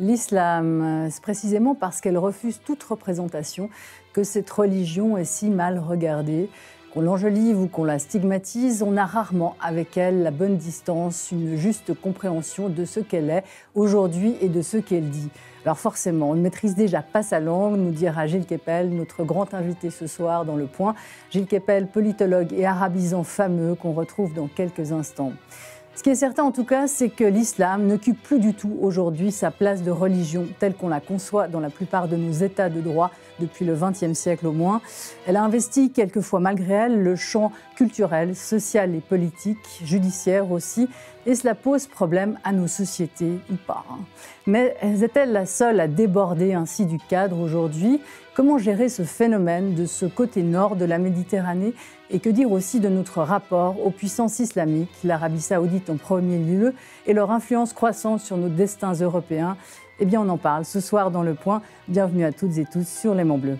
l'islam. Euh, c'est précisément parce qu'elle refuse toute représentation que cette religion est si mal regardée. Qu'on l'enjolive ou qu'on la stigmatise, on a rarement avec elle la bonne distance, une juste compréhension de ce qu'elle est aujourd'hui et de ce qu'elle dit. Alors forcément, on ne maîtrise déjà pas sa langue, nous dira Gilles Keppel, notre grand invité ce soir dans Le Point. Gilles Keppel, politologue et arabisant fameux qu'on retrouve dans quelques instants. Ce qui est certain en tout cas, c'est que l'islam n'occupe plus du tout aujourd'hui sa place de religion telle qu'on la conçoit dans la plupart de nos États de droit depuis le XXe siècle au moins. Elle a investi quelquefois malgré elle le champ culturelle, sociale et politique, judiciaire aussi, et cela pose problème à nos sociétés ou pas. Hein. Mais est-elle la seule à déborder ainsi du cadre aujourd'hui Comment gérer ce phénomène de ce côté nord de la Méditerranée et que dire aussi de notre rapport aux puissances islamiques, l'Arabie saoudite en premier lieu, et leur influence croissante sur nos destins européens Eh bien on en parle ce soir dans Le Point. Bienvenue à toutes et tous sur Les Monts Bleus.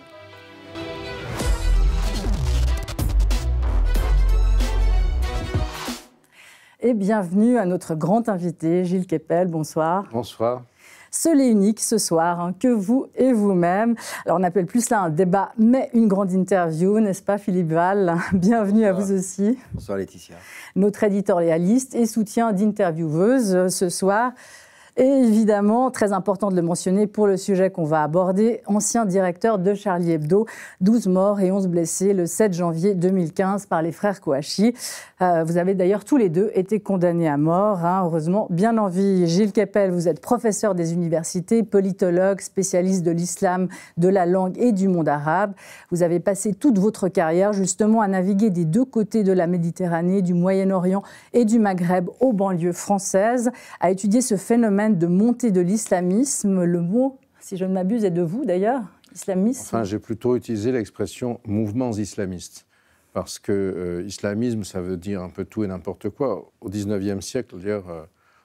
et bienvenue à notre grand invité, Gilles Keppel. Bonsoir. Bonsoir. Seul et unique ce soir, hein, que vous et vous-même. Alors on appelle plus là un débat, mais une grande interview, n'est-ce pas Philippe Val Bienvenue à vous aussi. Bonsoir Laetitia. Notre éditorialiste et soutien d'intervieweuse euh, ce soir. Et évidemment, très important de le mentionner pour le sujet qu'on va aborder, ancien directeur de Charlie Hebdo, 12 morts et 11 blessés le 7 janvier 2015 par les frères Kouachi. Euh, vous avez d'ailleurs tous les deux été condamnés à mort, hein. heureusement bien en vie. Gilles Keppel, vous êtes professeur des universités, politologue, spécialiste de l'islam, de la langue et du monde arabe. Vous avez passé toute votre carrière justement à naviguer des deux côtés de la Méditerranée, du Moyen-Orient et du Maghreb aux banlieues françaises, à étudier ce phénomène de montée de l'islamisme. Le mot, si je ne m'abuse, est de vous d'ailleurs, islamisme. Enfin, j'ai plutôt utilisé l'expression mouvements islamistes. Parce que euh, islamisme, ça veut dire un peu tout et n'importe quoi. Au 19e siècle, d'ailleurs, euh,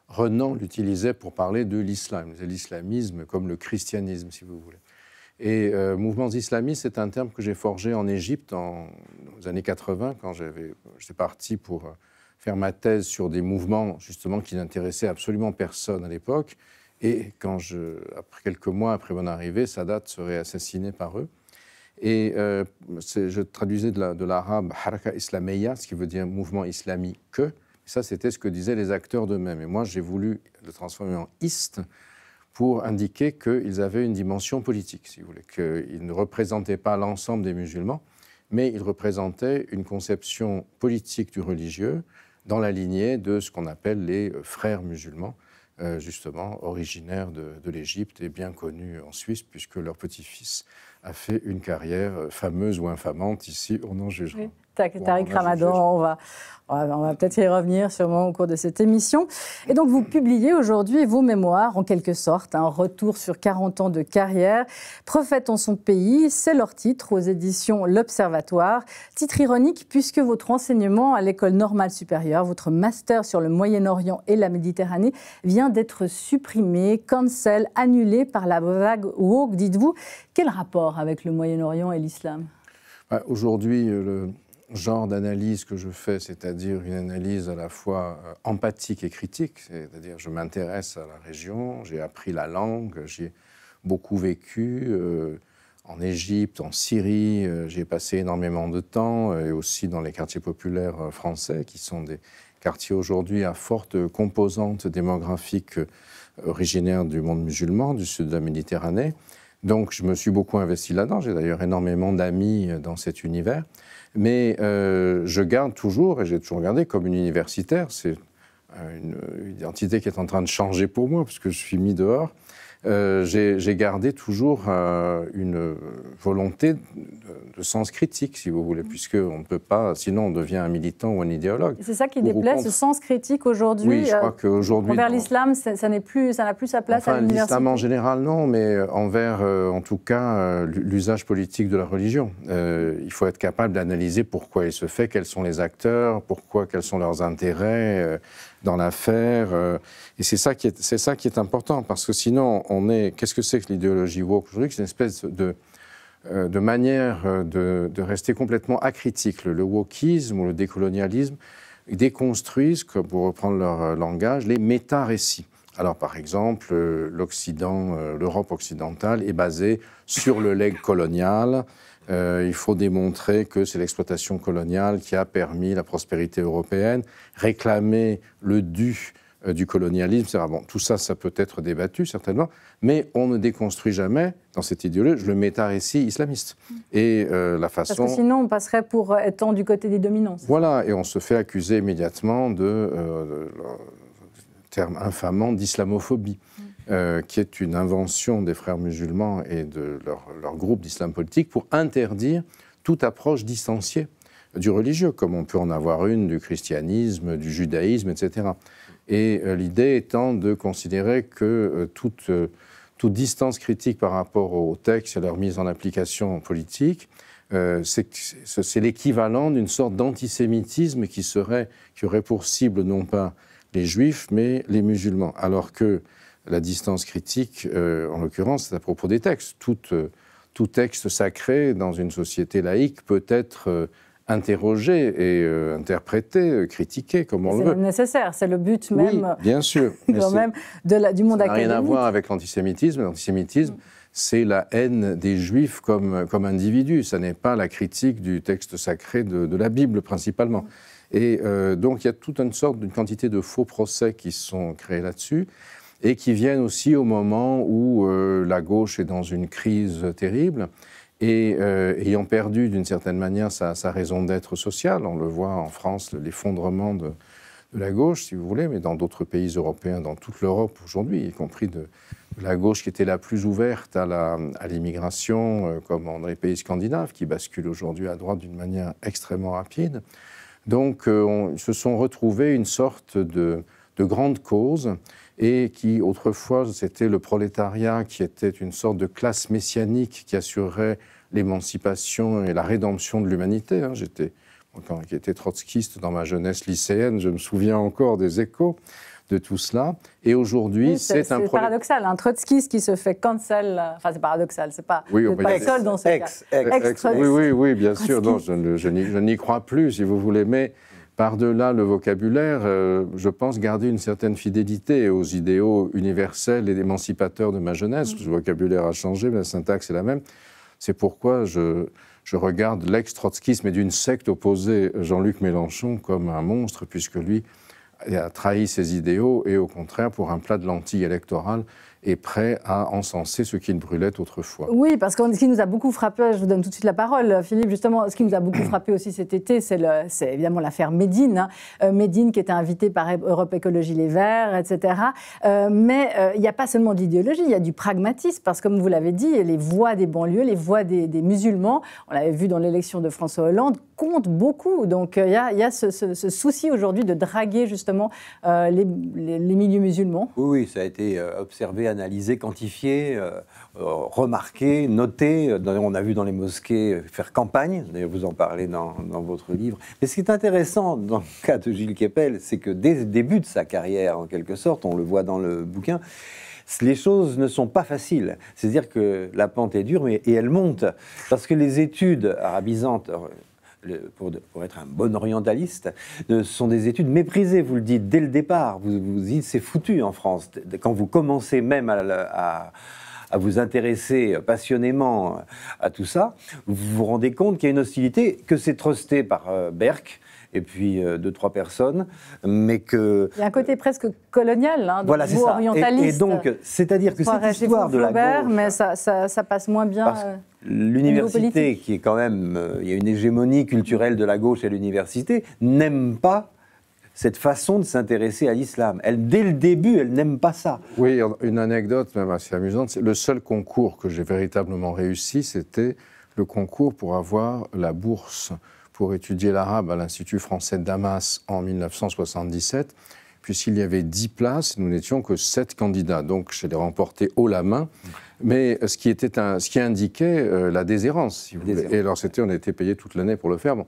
Renan l'utilisait pour parler de l'islam, l'islamisme comme le christianisme, si vous voulez. Et euh, mouvements islamistes, c'est un terme que j'ai forgé en Égypte en, les années 80, quand j'étais parti pour faire ma thèse sur des mouvements justement qui n'intéressaient absolument personne à l'époque. Et quand je, après quelques mois après mon arrivée, Sadat serait assassiné par eux. Et euh, je traduisais de l'arabe haraka islameya, ce qui veut dire mouvement islamique. ça, c'était ce que disaient les acteurs d'eux-mêmes. Et moi, j'ai voulu le transformer en iste pour indiquer qu'ils avaient une dimension politique, si vous voulez, qu'ils ne représentaient pas l'ensemble des musulmans, mais ils représentaient une conception politique du religieux, dans la lignée de ce qu'on appelle les euh, frères musulmans, euh, justement, originaires de, l'Égypte et bien connus en Suisse, puisque leur petit-fils a fait une carrière euh, fameuse ou infamante. Ici, on en jugera. Tariq Ramadan. On va, on va peut-être y revenir sûrement au cours de cette émission. Et donc, vous publiez aujourd'hui vos mémoires, en quelque sorte, un retour sur 40 ans de carrière. Prophète en son pays, c'est leur titre aux éditions L'Observatoire. Titre ironique puisque votre enseignement à l'école normale supérieure, votre master sur le Moyen-Orient et la Méditerranée vient d'être supprimé, cancel, annulé par la vague woke, dites-vous. Quel rapport avec le Moyen-Orient et l'islam bah, Aujourd'hui, euh, le genre d'analyse que je fais, c'est-à-dire une analyse à la fois euh, empathique et critique, c'est-à-dire je m'intéresse à la région, j'ai appris la langue, j'ai beaucoup vécu euh, en Égypte, en Syrie, euh, j'ai passé énormément de temps et aussi dans les quartiers populaires français qui sont des quartiers aujourd'hui à forte composante démographique originaire du monde musulman, du sud de la Méditerranée. Donc je me suis beaucoup investi là-dedans, j'ai d'ailleurs énormément d'amis dans cet univers. Mais euh, je garde toujours, et j'ai toujours gardé comme une universitaire, c'est euh, une identité qui est en train de changer pour moi, parce que je suis mis dehors, euh, j'ai gardé toujours euh, une volonté de, sens critique, si vous voulez, puisque on ne peut pas, sinon on devient un militant ou un idéologue. C'est ça qui déplaît, ce sens critique aujourd'hui. Oui, je crois euh, qu'aujourd'hui. Envers l'islam, ça, n'a plus, sa place enfin, à l'université. L'islam en général, non, mais envers, en tout cas, l'usage politique de la religion. il faut être capable d'analyser pourquoi il se fait, quels sont les acteurs, pourquoi, quels sont leurs intérêts dans l'affaire. Euh, et c'est ça, qui est, c'est ça qui est important, parce que sinon, on est. Qu'est-ce que c'est que l'idéologie woke aujourd'hui C'est une espèce de, euh, de manière euh, de, de, rester complètement acritique. Le, wokisme ou le décolonialisme déconstruisent, pour reprendre leur langage, les méta-récits. Alors, par exemple, l'Occident, l'Europe occidentale est basée sur le legs colonial, euh, il faut démontrer que c'est l'exploitation coloniale qui a permis la prospérité européenne, réclamer le dû euh, du colonialisme, c'est Bon, tout ça, ça peut être débattu, certainement, mais on ne déconstruit jamais, dans cette idéologie, le métarécit islamiste. Mm. Et euh, la façon... Parce que sinon, on passerait pour étant du côté des dominants. Voilà, et on se fait accuser immédiatement de, terme infamant d'islamophobie. Mm. Euh, qui est une invention des frères musulmans et de leur, groupe d'islam politique pour interdire toute approche distanciée du religieux, comme on peut en avoir une du christianisme, du judaïsme, etc. Et euh, l'idée étant de considérer que euh, toute, distance critique par rapport au texte et à leur mise en application politique, c'est l'équivalent d'une sorte d'antisémitisme qui, serait, qui aurait pour cible non pas les juifs, mais les musulmans. Alors que la distance critique, euh, en l'occurrence, c'est à propos des textes. Euh, tout, texte sacré dans une société laïque peut être euh, interrogé et interprété, critiqué, comme on le veut. C'est nécessaire, c'est le but même. bien sûr. quand même du monde académique. Ça n'a rien à voir avec l'antisémitisme. L'antisémitisme, mm. c'est la haine des Juifs comme, comme individus. Ça n'est pas la critique du texte sacré de, la Bible, principalement. Mm. Et donc, il y a toute une sorte d'une quantité de faux procès qui sont créés là-dessus et qui viennent aussi au moment où euh, la gauche est dans une crise terrible et euh, ayant perdu d'une certaine manière sa, raison d'être sociale. On le voit en France, l'effondrement de, la gauche, si vous voulez, mais dans d'autres pays européens, dans toute l'Europe aujourd'hui, y compris de, la gauche qui était la plus ouverte à l'immigration, euh, comme dans les pays scandinaves, qui basculent aujourd'hui à droite d'une manière extrêmement rapide. Donc, ils se sont retrouvés une sorte de, de grande cause et qui autrefois c'était le prolétariat qui était une sorte de classe messianique qui assurait l'émancipation et la rédemption de l'humanité. Hein. J'étais quand j'étais trotskiste dans ma jeunesse lycéenne, je me souviens encore des échos de tout cela. Et aujourd'hui, c'est un C'est paradoxal. Un trotskiste qui se fait cancel, enfin c'est paradoxal, c'est pas, oui, pas dans ce cas. oui, oui, oui, bien sûr. je n'y crois plus, si vous voulez, mais par-delà le vocabulaire, euh, je pense garder une certaine fidélité aux idéaux universels et émancipateurs de ma jeunesse. Mm. Le vocabulaire a changé, mais la syntaxe est la même. C'est pourquoi je, je regarde l'ex-trotskisme et d'une secte opposée, Jean-Luc Mélenchon, comme un monstre, puisque lui a trahi ses idéaux et au contraire, pour un plat de lentilles électorales, est prêt à encenser ce qui ne brûlait autrefois. Oui, parce que ce qui nous a beaucoup frappé, je vous donne tout de suite la parole, Philippe, justement, ce qui nous a beaucoup frappé aussi cet été, c'est évidemment l'affaire Médine. Hein. Euh, Médine qui était invitée par e- Europe Écologie Les Verts, etc. Euh, mais euh, il n'y a pas seulement de l'idéologie, il y a du pragmatisme, parce que comme vous l'avez dit, les voix des banlieues, les voix des, des musulmans, on l'avait vu dans l'élection de François Hollande, compte beaucoup. Donc euh, il y a, y a, ce, souci aujourd'hui de draguer justement euh, les, les, milieux musulmans. Oui, oui, ça a été euh, observé, analysé, quantifié, remarqué, noté. On a vu dans les mosquées faire campagne, d'ailleurs vous en parlez dans, dans, votre livre. Mais ce qui est intéressant dans le cas de Gilles keppel c'est que dès le début de sa carrière, en quelque sorte, on le voit dans le bouquin, les choses ne sont pas faciles. C'est-à-dire que la pente est dure mais, et elle monte. Parce que les études arabisantes pour, être un bon orientaliste, ce euh, sont des études méprisées, vous le dites, dès le départ. Vous, vous dites c'est foutu en France. Quand vous commencez même à, vous intéresser passionnément à tout ça, vous vous rendez compte qu'il y a une hostilité que c'est trusté par euh, Berck et puis euh, deux, trois personnes, mais que... Il y a un côté presque colonial, hein, voilà, c'est orientaliste. Et, donc, c'est-à-dire que cette histoire de la gauche... mais ça, ça passe moins bien... Euh, l'université, qui est quand même, euh, il y a une hégémonie culturelle de la gauche à l'université, n'aime pas cette façon de s'intéresser à l'islam. Elle, dès le début, elle n'aime pas ça. Oui, une anecdote même assez amusante. Le seul concours que j'ai véritablement réussi, c'était le concours pour avoir la bourse pour étudier l'arabe à l'Institut français de Damas en 1977, puisqu'il y avait 10 places, nous n'étions que 7 candidats. Donc j'ai remporté haut la main, mais euh, ce qui, était ce qui indiquait euh, la déshérence, si vous voulez. Et alors c'était, on était payé toute l'année pour le faire. Bon.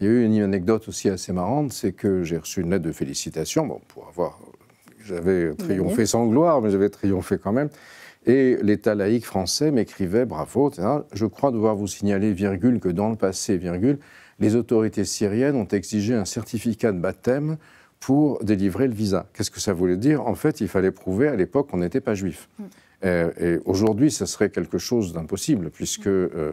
Il y a eu une anecdote aussi assez marrante, c'est que j'ai reçu une lettre de félicitations, bon, pour avoir... J'avais triomphé sans gloire, mais j'avais triomphé quand même. Et l'État laïque français m'écrivait, bravo, je crois devoir vous signaler, virgule, que dans le passé, virgule, les autorités syriennes ont exigé un certificat de baptême pour délivrer le visa. Qu'est-ce que ça voulait dire En fait, il fallait prouver à l'époque qu'on n'était pas juif. Mm. Euh, et, aujourd'hui, ce serait quelque chose d'impossible, puisque mm. euh,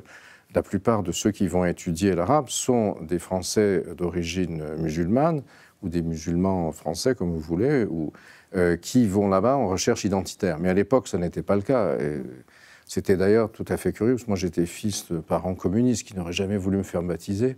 la plupart de ceux qui vont étudier l'arabe sont des Français d'origine musulmane, ou des musulmans français, comme vous voulez, ou, euh, qui vont là-bas en recherche identitaire. Mais à l'époque, ça n'était pas le cas. C'était d'ailleurs tout à fait curieux, parce que moi j'étais fils de parents communistes qui n'auraient jamais voulu me faire baptiser.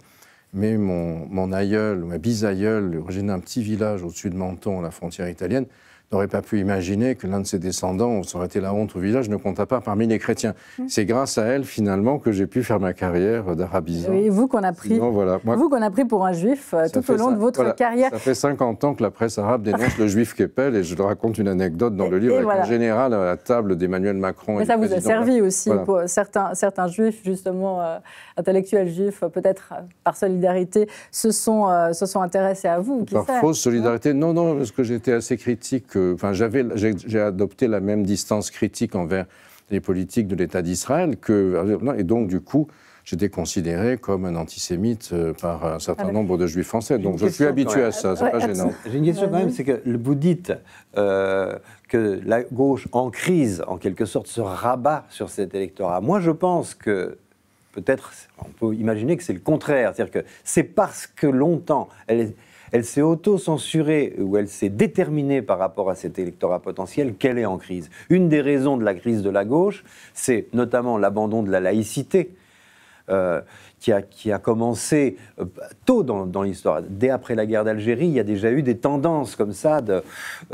Mais mon, aïeul, ma bisaïeul, originaire d'un petit village au-dessus de Menton, à la frontière italienne, n'aurait pas pu imaginer que l'un de ses descendants, ça aurait été la honte au village, ne compta pas parmi les chrétiens. Mmh. C'est grâce à elle, finalement, que j'ai pu faire ma carrière d'arabisant. Oui, vous qu'on a pris, voilà, vous qu'on a pris pour un juif euh, tout au long de votre carrière. Ça fait 50 ans que la presse arabe dénonce le juif Kepel et je le raconte une anecdote dans le livre, avec général à la table d'Emmanuel Macron. Mais et ça vous a servi aussi, pour certains, certains juifs, justement, euh, intellectuels juifs, euh, peut-être par solidarité, se sont, se sont intéressés à vous. Par fausse solidarité, hein non, non, parce que j'étais assez critique enfin, j'avais, j'ai adopté la même distance critique envers les politiques de l'État d'Israël que, euh, et donc du coup, j'étais considéré comme un antisémite euh, par un certain ah, nombre de juifs français. Donc je suis habitué à ça, c'est pas gênant. J'ai une question quand même, c'est que le vous dites euh, que la gauche en crise, en quelque sorte, se rabat sur cet électorat. Moi, je pense que peut-être, on peut imaginer que c'est le contraire, c'est-à-dire que c'est parce que longtemps, elle est elle s'est auto-censurée ou elle s'est déterminée par rapport à cet électorat potentiel qu'elle est en crise. Une des raisons de la crise de la gauche, c'est notamment l'abandon de la laïcité. Euh, qui a, commencé euh, tôt dans, l'histoire. Dès après la guerre d'Algérie, il y a déjà eu des tendances comme ça euh,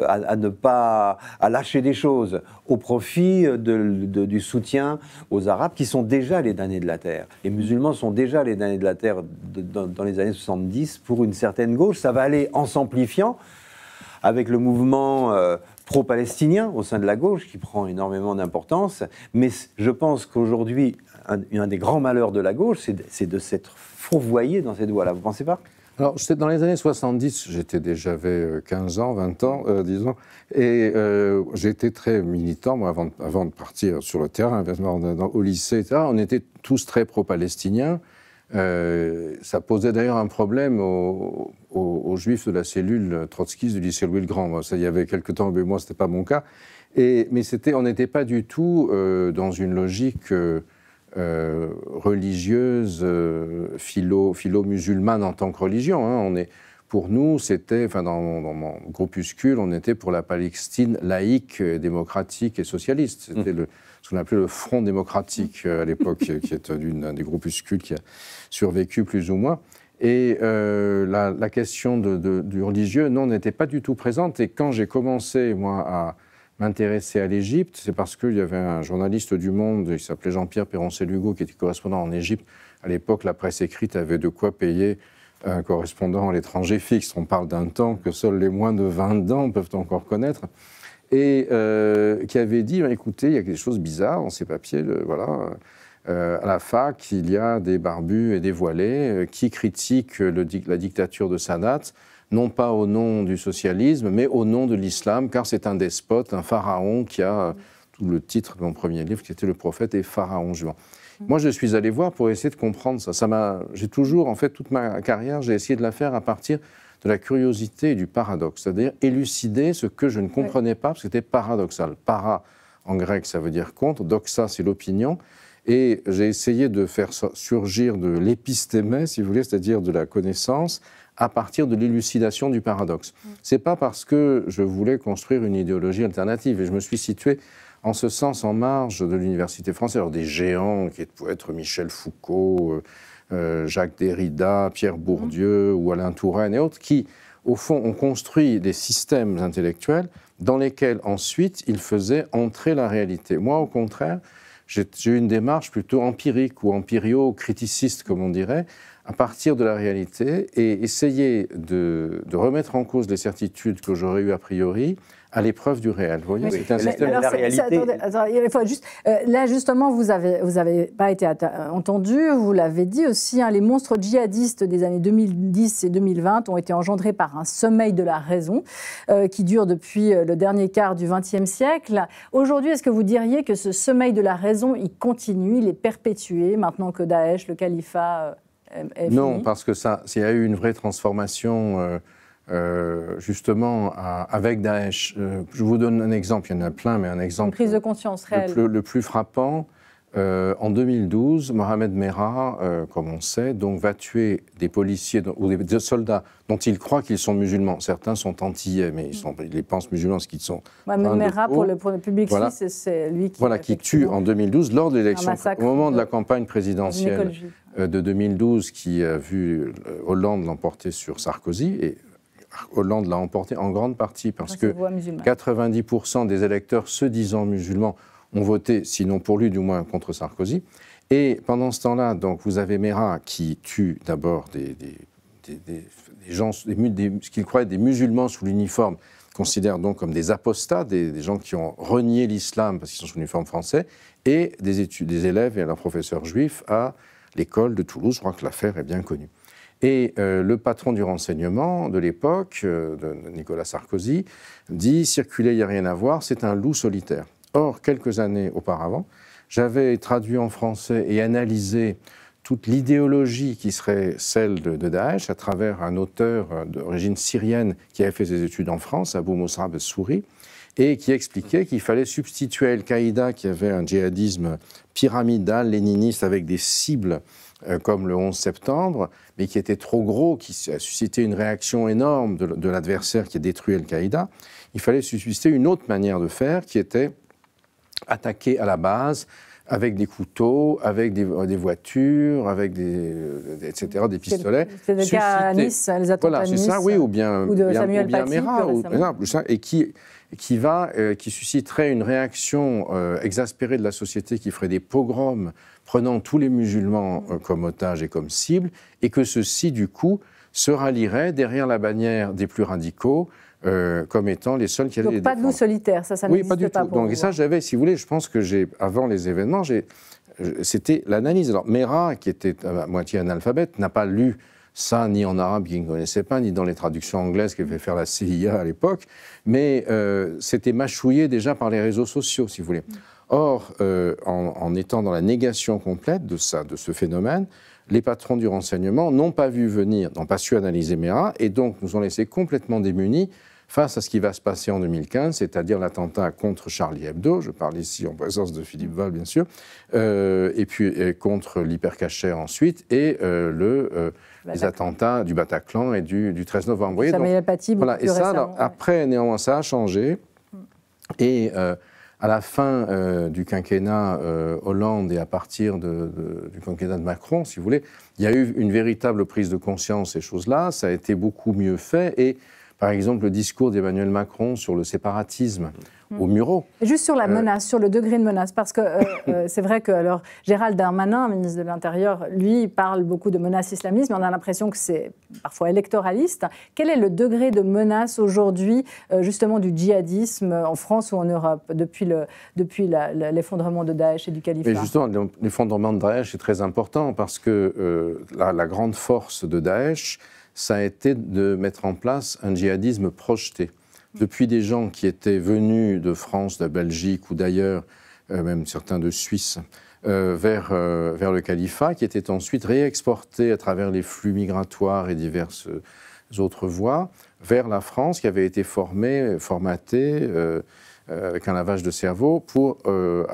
à, ne pas à lâcher des choses au profit euh, du soutien aux Arabes qui sont déjà les damnés de la terre. Les musulmans sont déjà les damnés de la terre dans, dans les années 70 pour une certaine gauche. Ça va aller en s'amplifiant avec le mouvement euh, pro-palestinien au sein de la gauche qui prend énormément d'importance. Mais je pense qu'aujourd'hui, un, des grands malheurs de la gauche, c'est de, s'être fourvoyé dans cette voie-là. Vous ne pensez pas alors, dans les années 70, j'étais déjà 15 euh, ans, 20 ans, euh, disons, et j'étais très militant, moi, avant, de partir sur le terrain, au lycée, etc. On était tous très pro-palestiniens. ça posait d'ailleurs un problème aux, aux, juifs de la cellule euh, trotskiste du lycée Louis-le-Grand. Ça, il y avait quelque temps, mais moi, ce n'était pas mon cas. Et, mais on n'était pas du tout euh, dans une logique euh, religieuse, philo, musulmane en tant que religion. Hein. On est, pour nous, c'était, enfin, dans, mon groupuscule, on était pour la Palestine laïque, démocratique et socialiste. C'était mmh. ce qu'on appelait le Front démocratique à l'époque, qui est un des groupuscules qui a survécu plus ou moins. Et euh, la, question du religieux, non, n'était pas du tout présente. Et quand j'ai commencé, moi, à m'intéresser à l'Égypte, c'est parce qu'il y avait un journaliste du Monde, il s'appelait Jean-Pierre Péroncé-Lugo, qui était correspondant en Égypte. À l'époque, la presse écrite avait de quoi payer un correspondant à l'étranger fixe. On parle d'un temps que seuls les moins de 20 ans peuvent encore connaître. Et euh, qui avait dit, bah, écoutez, il y a des choses bizarres dans ces papiers, voilà euh, à la fac, il y a des barbus et des voilés euh, qui critiquent la dictature de Sadat, non pas au nom du socialisme, mais au nom de l'islam, car c'est un despote, un pharaon qui a euh, tout le titre de mon premier livre, qui était Le prophète et pharaon juan. Mm. Moi, je suis allé voir pour essayer de comprendre ça. j'ai toujours, en fait, toute ma carrière, j'ai essayé de la faire à partir de la curiosité et du paradoxe, c'est-à-dire élucider ce que je ne comprenais pas, parce que c'était paradoxal. Para, en grec, ça veut dire contre, doxa, c'est l'opinion. Et j'ai essayé de faire surgir de l'épistémé, si vous voulez, c'est-à-dire de la connaissance, à partir de l'élucidation du paradoxe. Mm. Ce n'est pas parce que je voulais construire une idéologie alternative et je me suis situé en ce sens en marge de l'université française. Alors des géants qui pouvaient être Michel Foucault, euh, euh, Jacques Derrida, Pierre mm. Bourdieu ou Alain Touraine et autres qui, au fond, ont construit des systèmes intellectuels dans lesquels ensuite ils faisaient entrer la réalité. Moi, au contraire, j'ai eu une démarche plutôt empirique ou empirio-criticiste, comme on dirait, à partir de la réalité et essayer de, remettre en cause les certitudes que j'aurais eues a priori à l'épreuve du réel. Vous voyez, c'est un système de la réalité. juste, euh, là, justement, vous n'avez vous avez pas été euh, entendu, vous l'avez dit aussi, hein, les monstres djihadistes des années 2010 et 2020 ont été engendrés par un sommeil de la raison euh, qui dure depuis le dernier quart du XXe siècle. Aujourd'hui, est-ce que vous diriez que ce sommeil de la raison, il continue, il est perpétué maintenant que Daesh, le califat... Non, parce que ça, s'il y a eu une vraie transformation. Euh, euh, justement avec Daesh. Euh, je vous donne un exemple, il y en a plein, mais un exemple. Une prise de conscience réelle. le plus frappant, euh, en 2012, Mohamed Merah, euh, comme on sait, donc, va tuer des policiers ou des, soldats dont il croit qu'ils sont musulmans. Certains sont antillais, mais ils, les pensent musulmans ce qu'ils sont. Mohamed pour le, public voilà. c'est lui qui. Voilà, qui tue en 2012, lors de l'élection, au moment de la campagne présidentielle euh, de 2012, qui a vu Hollande l'emporter sur Sarkozy. Et Hollande l'a emporté en grande partie parce que 90% des électeurs se disant musulmans ont voté, sinon pour lui, du moins contre Sarkozy. Et pendant ce temps-là, donc, vous avez Mera qui tue d'abord des, gens, ce qu'il croyait des musulmans sous l'uniforme, considère donc comme des apostats, des, gens qui ont renié l'islam parce qu'ils sont sous l'uniforme français, et des, des élèves et leurs professeur juifs à l'école de Toulouse. Je crois que l'affaire est bien connue. Et euh, le patron du renseignement de l'époque, euh, Nicolas Sarkozy, dit circuler, il n'y a rien à voir, c'est un loup solitaire. Or, quelques années auparavant, j'avais traduit en français et analysé toute l'idéologie qui serait celle de, de, Daesh à travers un auteur d'origine syrienne qui avait fait ses études en France, Abou Musab Souri, et qui expliquait qu'il fallait substituer Al-Qaïda, qui avait un djihadisme pyramidal, léniniste, avec des cibles euh, comme le 11 septembre, mais qui était trop gros, qui a suscité une réaction énorme de, l'adversaire qui a détruit Al-Qaïda, il fallait susciter une autre manière de faire qui était attaquer à la base avec des couteaux, avec des, voitures, avec des, euh, etc., des pistolets. C'est le cas à Nice, les attentats voilà, c'est ça, oui, ou bien, ou de Samuel ou bien et qui, qui va, euh, qui susciterait une réaction euh, exaspérée de la société qui ferait des pogroms prenant tous les musulmans comme otages et comme cibles, et que ceux-ci, du coup, se rallieraient derrière la bannière des plus radicaux, euh, comme étant les seuls qui allaient Donc pas de loup solitaires, ça, ça oui, pas. du pas tout. Donc ça, hein. j'avais, si vous voulez, je pense que j'ai, avant les événements, j'ai, c'était l'analyse. Alors Mera, qui était à moitié analphabète, n'a pas lu ça ni en arabe qui ne connaissait pas, ni dans les traductions anglaises qu'avait fait faire la CIA à l'époque, mais euh, c'était mâchouillé déjà par les réseaux sociaux, si vous voulez. Or, euh, en, étant dans la négation complète de ça, de ce phénomène, les patrons du renseignement n'ont pas vu venir, n'ont pas su analyser Mera, et donc nous ont laissés complètement démunis face à ce qui va se passer en 2015, c'est-à-dire l'attentat contre Charlie Hebdo, je parle ici en présence de Philippe Val, bien sûr, euh, et puis contre l'hypercachet ensuite, et euh, le, euh, les attentats du Bataclan et du, 13 novembre. Ça et ça, après, néanmoins, ça a changé, et à la fin du quinquennat Hollande et à partir du quinquennat de Macron, si vous voulez, il y a eu une véritable prise de conscience ces choses-là, ça a été beaucoup mieux fait et par exemple, le discours d'Emmanuel Macron sur le séparatisme mm. au Muro. Juste sur la euh, menace, sur le degré de menace, parce que euh, euh, c'est vrai que alors, Gérald Darmanin, ministre de l'Intérieur, lui, parle beaucoup de menace islamisme, mais on a l'impression que c'est parfois électoraliste. Quel est le degré de menace aujourd'hui, justement, du djihadisme en France ou en Europe, depuis, le, depuis l'effondrement de Daesh et du califat mais Justement, l'effondrement de Daesh est très important, parce que la, la grande force de Daesh, ça a été de mettre en place un djihadisme projeté. Depuis des gens qui étaient venus de France, de Belgique ou d'ailleurs, euh, même certains de Suisse, euh, vers, euh, vers le califat, qui était ensuite réexporté à travers les flux migratoires et diverses autres voies vers la France, qui avait été formée, formatée euh, avec un lavage de cerveau pour euh,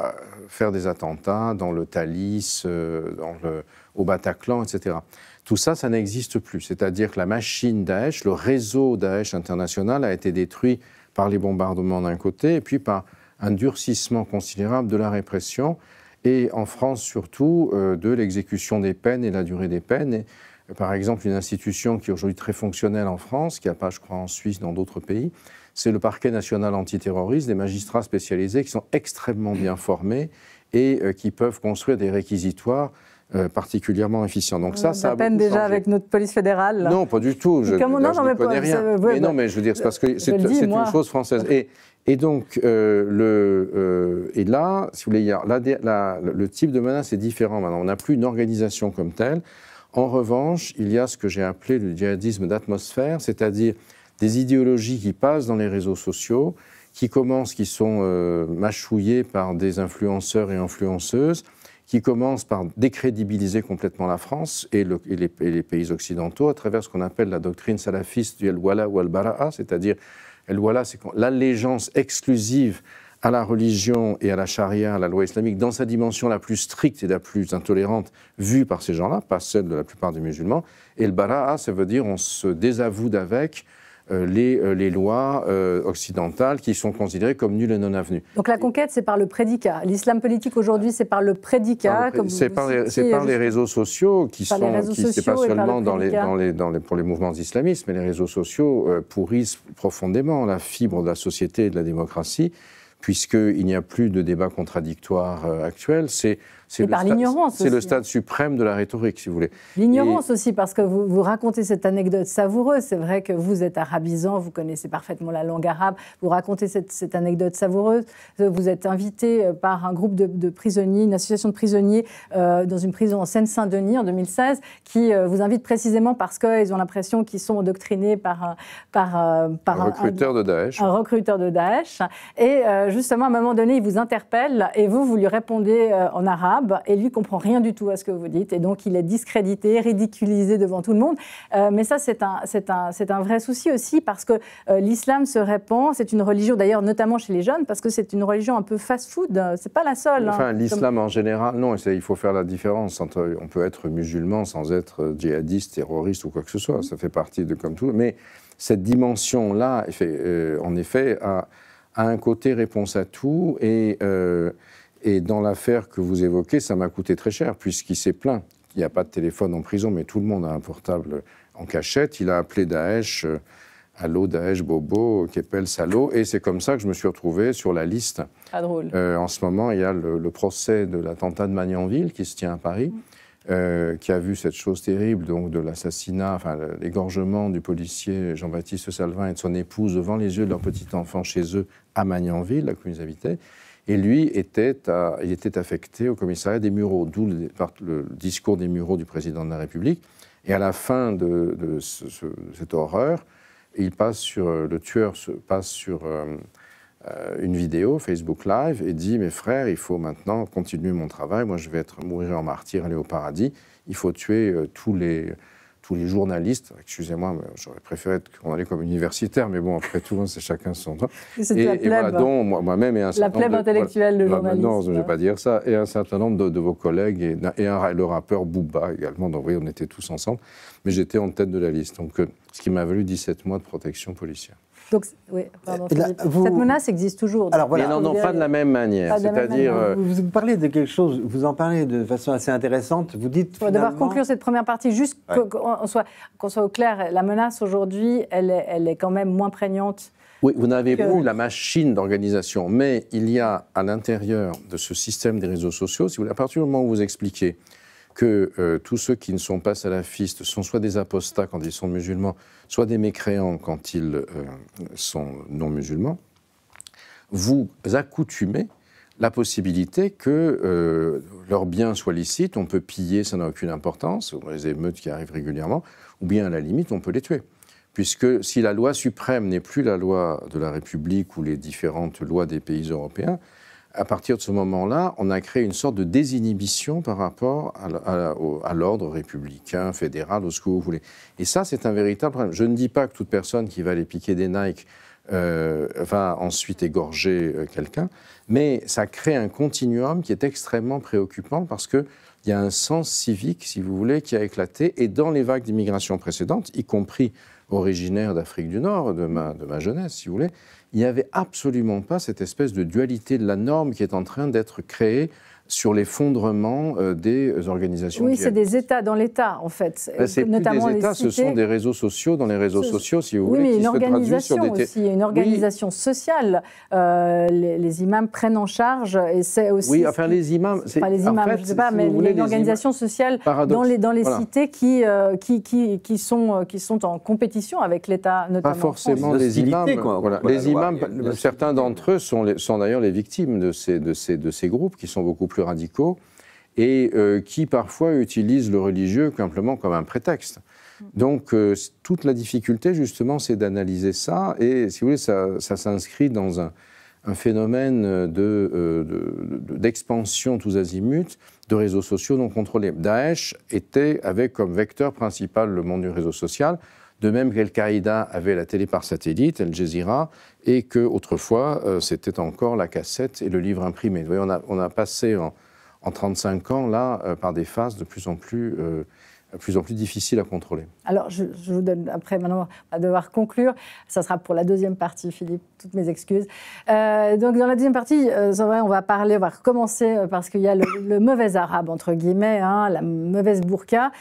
faire des attentats dans le Thalys, euh, dans le, au Bataclan, etc. Tout ça, ça n'existe plus. C'est-à-dire que la machine Daesh, le réseau Daesh international a été détruit par les bombardements d'un côté et puis par un durcissement considérable de la répression et en France surtout de l'exécution des peines et la durée des peines. par exemple, une institution qui est aujourd'hui très fonctionnelle en France, qui a pas, je crois, en Suisse, dans d'autres pays, c'est le parquet national antiterroriste, des magistrats spécialisés qui sont extrêmement bien formés et euh, qui peuvent construire des réquisitoires euh, particulièrement efficients. Donc ça, euh, ça a peine déjà avec notre police fédérale. Non, pas du tout. Je, ne connais pas, rien. mais non, bah, mais je veux dire, c'est parce que c'est une chose française. Et, donc le et là, si vous voulez, le type de menace est différent maintenant. On n'a plus une organisation comme telle. En revanche, il y a ce que j'ai appelé le djihadisme d'atmosphère, c'est-à-dire des idéologies qui passent dans les réseaux sociaux, qui commencent, qui sont euh, mâchouillées par des influenceurs et influenceuses, qui commencent par décrédibiliser complètement la France et, les, pays occidentaux à travers ce qu'on appelle la doctrine salafiste du El-Wala ou El-Bara'a, c'est-à-dire El-Wala, c'est l'allégeance exclusive à la religion et à la charia, à la loi islamique, dans sa dimension la plus stricte et la plus intolérante vue par ces gens-là, pas celle de la plupart des musulmans. Et le bara'a, ça veut dire on se désavoue d'avec, euh, les, euh, les, lois euh, occidentales qui sont considérées comme nulles et non avenues. Donc la conquête, c'est par le prédicat. L'islam politique aujourd'hui, c'est par le prédicat. C'est par, le par, les réseaux sociaux qui sont, c'est pas seulement dans, les, pour les mouvements islamistes, mais les réseaux sociaux pourrissent profondément la fibre de la société et de la démocratie, puisqu'il n'y a plus de débat contradictoire actuel. C'est c'est par l'ignorance C'est le hein. stade suprême de la rhétorique, si vous voulez. L'ignorance aussi, parce que vous, vous, racontez cette anecdote savoureuse. C'est vrai que vous êtes arabisant, vous connaissez parfaitement la langue arabe, vous racontez cette, anecdote savoureuse. Vous êtes invité euh, par un groupe de, prisonniers, une association de prisonniers euh, dans une prison en Seine-Saint-Denis en 2016, qui euh, vous invite précisément parce qu'ils ont l'impression qu'ils sont endoctrinés par, par, par un, recruteur de Daesh. Un recruteur de Daesh. Et justement, à un moment donné, il vous interpelle et vous, vous lui répondez en arabe. Ah bah, et lui comprend rien du tout à ce que vous dites, et donc il est discrédité, ridiculisé devant tout le monde. Euh, mais ça, c'est un, un, vrai souci aussi, parce que euh, l'islam se répand, c'est une religion d'ailleurs, notamment chez les jeunes, parce que c'est une religion un peu fast-food, c'est pas la seule. Hein. Enfin, l'islam en général, non, il faut faire la différence on peut être musulman sans être euh, djihadiste, terroriste ou quoi que ce soit, ça fait partie de comme tout, mais cette dimension-là, en effet, a, un côté réponse à tout, et... Et dans l'affaire que vous évoquez, ça m'a coûté très cher, puisqu'il s'est plaint. Il n'y a pas de téléphone en prison, mais tout le monde a un portable en cachette. Il a appelé Daesh, euh, Allo, Daesh, Bobo, Kepel, Salo. Et c'est comme ça que je me suis retrouvé sur la liste. Ah, drôle. Euh, en ce moment, il y a le, procès de l'attentat de Magnanville qui se tient à Paris. Mm. Euh, qui a vu cette chose terrible, donc de l'assassinat, enfin l'égorgement du policier Jean-Baptiste Salvin et de son épouse devant les yeux de leur petit enfant chez eux à Magnanville, là où ils habitaient. Et lui était, il était affecté au commissariat des Mureaux, d'où le, discours des Mureaux du président de la République. Et à la fin de, cette horreur, il passe sur, euh, le tueur se passe sur euh, euh, une vidéo Facebook Live et dit Mes frères, il faut maintenant continuer mon travail. Moi, je vais être, mourir en martyr, aller au paradis. Il faut tuer tous les tous les journalistes, excusez-moi, j'aurais préféré qu'on allait comme universitaire, mais bon, après tout, hein, c'est chacun son droit. Et, moi-même et un La plèbe intellectuelle, de, le journaliste. Non, je ne vais hein. pas dire ça. Et un certain nombre de, vos collègues, et, le rappeur Booba également, donc oui, on était tous ensemble, mais j'étais en tête de la liste. Donc, euh, ce qui m'a valu 17 mois de protection policière oui, pardon, Cette menace existe toujours. Mais non, non, pas de la même manière. C'est-à-dire. Vous, parlez de quelque chose, vous en parlez de façon assez intéressante. Vous dites. On devoir conclure cette première partie, juste qu'on soit, soit au clair. La menace aujourd'hui, elle, est, quand même moins prégnante. Oui, vous n'avez plus la machine d'organisation, mais il y a à l'intérieur de ce système des réseaux sociaux, si vous à partir du moment où vous expliquez que euh, tous ceux qui ne sont pas salafistes sont soit des apostats quand ils sont musulmans, soit des mécréants quand ils euh, sont non musulmans, vous accoutumez la possibilité que euh, leurs biens soient licites, on peut piller, ça n'a aucune importance, les émeutes qui arrivent régulièrement, ou bien à la limite, on peut les tuer. Puisque si la loi suprême n'est plus la loi de la République ou les différentes lois des pays européens, à partir de ce moment-là, on a créé une sorte de désinhibition par rapport à, l'ordre républicain, fédéral, ou ce que vous voulez. Et ça, c'est un véritable problème. Je ne dis pas que toute personne qui va aller piquer des Nike euh, va ensuite égorger euh, quelqu'un, mais ça crée un continuum qui est extrêmement préoccupant parce que il y a un sens civique, si vous voulez, qui a éclaté. Et dans les vagues d'immigration précédentes, y compris originaires d'Afrique du Nord, de ma, de ma jeunesse, si vous voulez, il n'y avait absolument pas cette espèce de dualité de la norme qui est en train d'être créée sur l'effondrement euh, des organisations. Oui, c'est des États dans l'État, en fait. Ben, c'est notamment plus des États, ce sont des réseaux sociaux dans les réseaux sociaux, si vous voulez. Oui, mais une organisation aussi, une organisation sociale. Euh, les, imams prennent en charge, et c'est aussi. Oui, enfin, les imams. Pas les imams, je ne sais pas, mais il une organisation sociale dans les, dans les cités qui, euh, qui, qui, qui, sont, qui sont en compétition avec l'État, notamment. Pas forcément les imams. Les imams, certains d'entre eux sont, sont d'ailleurs les victimes de ces, de, ces, de ces groupes qui sont beaucoup plus radicaux et euh, qui parfois utilisent le religieux simplement comme un prétexte. Donc euh, toute la difficulté justement c'est d'analyser ça et si vous voulez ça, s'inscrit dans un, phénomène d'expansion euh, de, de, tous azimuts de réseaux sociaux non contrôlés. Daesh était, avec comme vecteur principal le monde du réseau social de même qu'Al-Qaïda avait la télé par satellite, Al Jazeera, et qu'autrefois, autrefois euh, c'était encore la cassette et le livre imprimé. Vous voyez, on a, passé en, 35 ans, là, euh, par des phases de plus en plus euh, de plus en plus difficile à contrôler. Alors, je, vous donne après, maintenant, à devoir conclure. Ça sera pour la deuxième partie, Philippe, toutes mes excuses. Euh, donc, dans la deuxième partie, euh, on va parler, on va recommencer euh, parce qu'il y a le, mauvais arabe, entre guillemets, hein, la mauvaise burqa,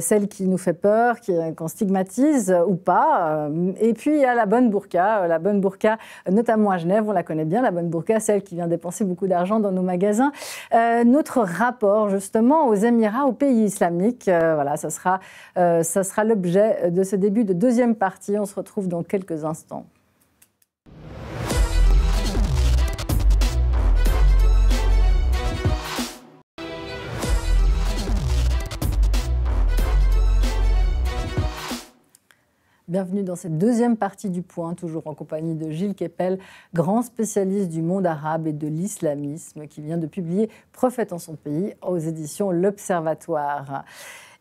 celle qui nous fait peur, qui, qu'on stigmatise ou pas. et puis, il y a la bonne burqa, la bonne burqa, notamment à Genève, on la connaît bien, la bonne burqa, celle qui vient dépenser beaucoup d'argent dans nos magasins. notre rapport, justement, aux Émirats, aux pays islamiques, voilà ça sera, euh, ça sera l'objet de ce début de deuxième partie. On se retrouve dans quelques instants. Bienvenue dans cette deuxième partie du point, toujours en compagnie de Gilles Keppel, grand spécialiste du monde arabe et de l'islamisme, qui vient de publier Prophète en son pays aux éditions L'Observatoire.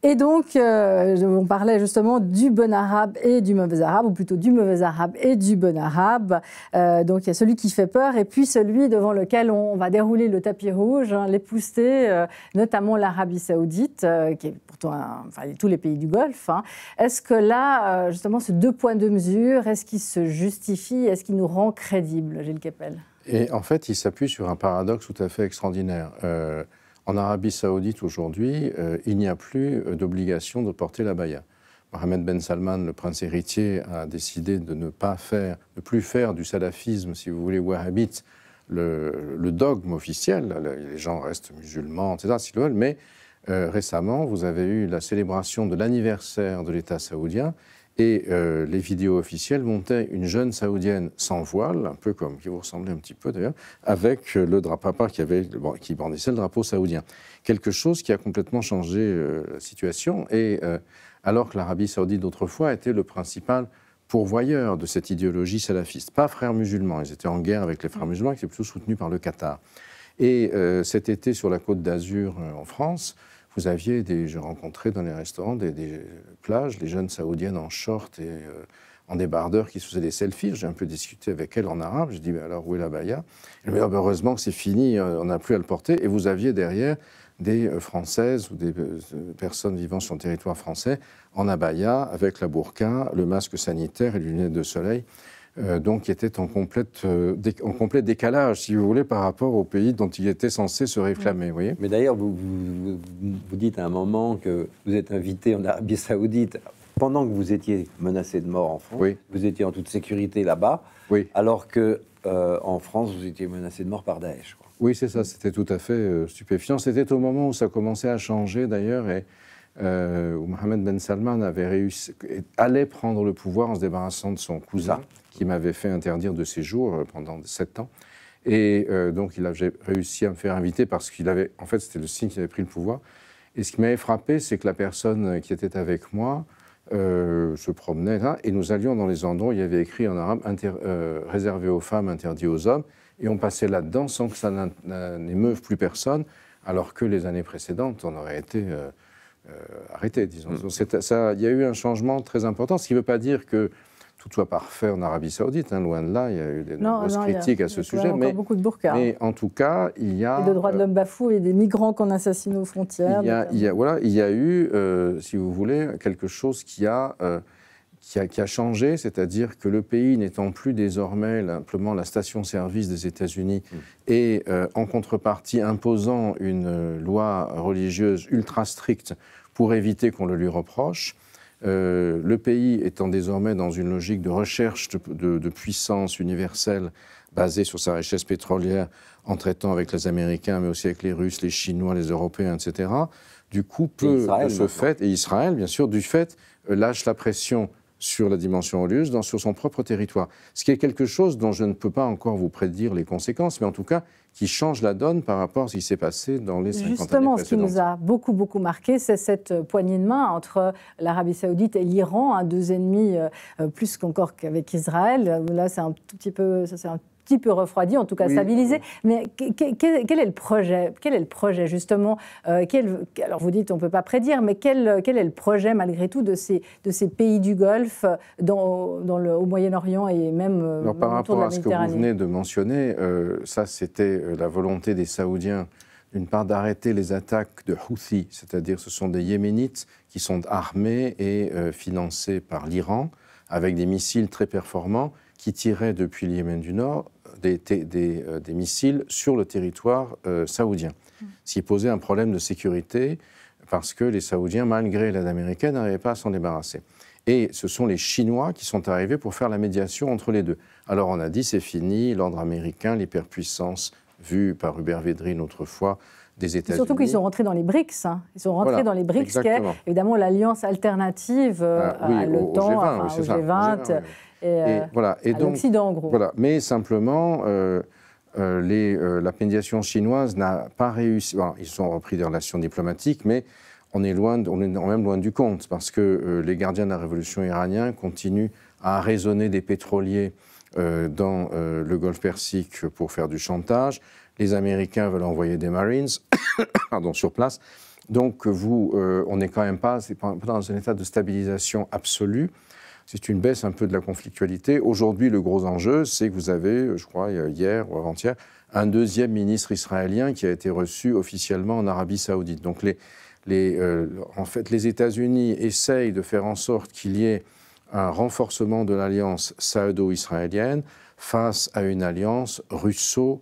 Et donc, euh, on parlait justement du bon arabe et du mauvais arabe, ou plutôt du mauvais arabe et du bon arabe. Euh, donc, il y a celui qui fait peur et puis celui devant lequel on, va dérouler le tapis rouge, hein, les pousser, euh, notamment l'Arabie saoudite, qui est pourtant enfin, tous les pays du Golfe. Hein. Est-ce que là, justement, ce deux points de mesure, est-ce qu'il se justifie Est-ce qu'il nous rend crédibles, Gilles Keppel Et en fait, il s'appuie sur un paradoxe tout à fait extraordinaire. En Arabie saoudite aujourd'hui, euh, il n'y a plus euh, d'obligation de porter la baya. Mohamed Ben Salman, le prince héritier, a décidé de ne pas faire, de plus faire du salafisme, si vous voulez, wahhabite, le, le dogme officiel. Les gens restent musulmans, etc., le veulent, mais euh, récemment, vous avez eu la célébration de l'anniversaire de l'État saoudien et euh, les vidéos officielles montaient une jeune saoudienne sans voile, un peu comme, qui vous ressemblait un petit peu d'ailleurs, avec euh, le drapeau qui, avait, qui brandissait le drapeau saoudien. Quelque chose qui a complètement changé euh, la situation. Et alors que l'Arabie saoudite d'autrefois était le principal pourvoyeur de cette idéologie salafiste, pas frères musulmans, ils étaient en guerre avec les frères mm. musulmans qui étaient plutôt soutenus par le Qatar. Et cet été sur la côte d'Azur en France, vous aviez des. Je rencontrais dans les restaurants des, plages, des jeunes saoudiennes en short et euh, en débardeur qui se faisaient des selfies. J'ai un peu discuté avec elles en arabe. Je dis, Mais alors, où est la baya Elle ah, ben, Heureusement que c'est fini, euh, on n'a plus à le porter. Et vous aviez derrière des euh, Françaises ou des personnes vivant sur le territoire français en abaya, avec la burqa, le masque sanitaire et les lunettes de soleil. Euh, donc qui était en, euh, en complet décalage, si vous voulez, par rapport au pays dont il était censé se réclamer. Vous voyez Mais d'ailleurs, vous, vous, dites à un moment que vous êtes invité en Arabie saoudite. Pendant que vous étiez menacé de mort en France, vous étiez en toute sécurité là-bas, alors que euh, en France, vous étiez menacé de mort par Daesh. Oui, c'est ça, c'était tout à fait stupéfiant. C'était au moment où ça commençait à changer d'ailleurs, et où Mohamed Ben Salman avait réussi, allait prendre le pouvoir en se débarrassant de son cousin qui m'avait fait interdire de séjour euh, pendant sept ans. Et euh, donc, il avait réussi à me faire inviter parce qu'il avait, en fait, c'était le signe qu'il avait pris le pouvoir. Et ce qui m'avait frappé, c'est que la personne qui était avec moi euh, se promenait là, et nous allions dans les endroits il y avait écrit en arabe réservé aux femmes, interdit aux hommes, et on passait là-dedans sans que ça n'émeuve plus personne, alors que les années précédentes, on aurait été arrêté, disons. Mm. Il y a eu un changement très important, ce qui ne veut pas dire que tout soit parfait en Arabie Saoudite, hein, loin de là, il y a eu des nombreuses critiques à ce sujet. Mais, beaucoup de Mais hein. en tout cas, il y a. Et de droits euh, de l'homme bafoués et des migrants qu'on assassine aux frontières. Il y a, euh, voilà, il y a eu, euh, si vous voulez, quelque chose qui a. qui a, qui a, changé, c'est-à-dire que le pays n'étant plus désormais simplement la station-service des États-Unis hmm. et en contrepartie imposant une loi religieuse ultra stricte pour éviter qu'on le lui reproche, euh, le pays étant désormais dans une logique de recherche de, puissance universelle basée sur sa richesse pétrolière, en traitant avec les Américains, mais aussi avec les Russes, les Chinois, les Européens, etc., du coup, peut, de fait, et Israël, bien sûr, du fait, euh, lâche la pression sur la dimension heureuse, dans, sur son propre territoire. Ce qui est quelque chose dont je ne peux pas encore vous prédire les conséquences, mais en tout cas qui change la donne par rapport à ce qui s'est passé dans les 50 Justement, années ce qui nous a beaucoup, beaucoup marqué, c'est cette euh, poignée de main entre l'Arabie saoudite et l'Iran, hein, deux ennemis euh, euh, plus qu'encore qu'avec Israël. Là, c'est un tout petit peu petit peu refroidi, en tout cas stabilisé. Mais quel est le projet Quel est le projet justement euh, Alors vous dites on ne peut pas prédire, mais quel, est le projet malgré tout de ces, de ces pays du Golfe dans, le, au Moyen-Orient et même euh, alors, par rapport à ce que vous venez de mentionner, euh, ça c'était la volonté des Saoudiens d'une part d'arrêter les attaques de Houthi, c'est-à-dire ce sont des Yéménites qui sont armés et financés par l'Iran avec des missiles très performants qui tiraient depuis le Yémen du Nord euh, des, missiles sur le territoire euh, saoudien. Hmm. Ce qui posait un problème de sécurité parce que les Saoudiens, malgré l'aide américaine, n'arrivaient pas à s'en débarrasser. Et ce sont les Chinois qui sont arrivés pour faire la médiation entre les deux. Alors on a dit c'est fini, l'ordre américain, l'hyperpuissance vue par Hubert Védrine autrefois, des États-Unis… – Surtout qu'ils sont rentrés dans les BRICS. Hein. Ils sont rentrés dans les BRICS, qui est évidemment l'alliance alternative euh, ah à l'OTAN, au, G20, G20, euh, et, voilà. et donc, l'Occident, en gros. Voilà. Mais simplement, euh, euh, la médiation chinoise n'a pas réussi. ils ont repris des relations diplomatiques, mais on est, loin, on est même loin du compte, parce que les gardiens de la révolution iranienne continuent à raisonner des pétroliers dans le golfe Persique pour faire du chantage. Les Américains veulent envoyer des Marines pardon, sur place. Donc, vous, on n'est quand même pas, pas dans un état de stabilisation absolue c'est une baisse un peu de la conflictualité. Aujourd'hui, le gros enjeu, c'est que vous avez, je crois, euh, hier ou avant-hier, un deuxième ministre israélien qui a été reçu officiellement en Arabie saoudite. Donc les, euh, en fait, les États-Unis essayent de faire en sorte qu'il y ait un renforcement de l'alliance saoudo-israélienne face à une alliance russo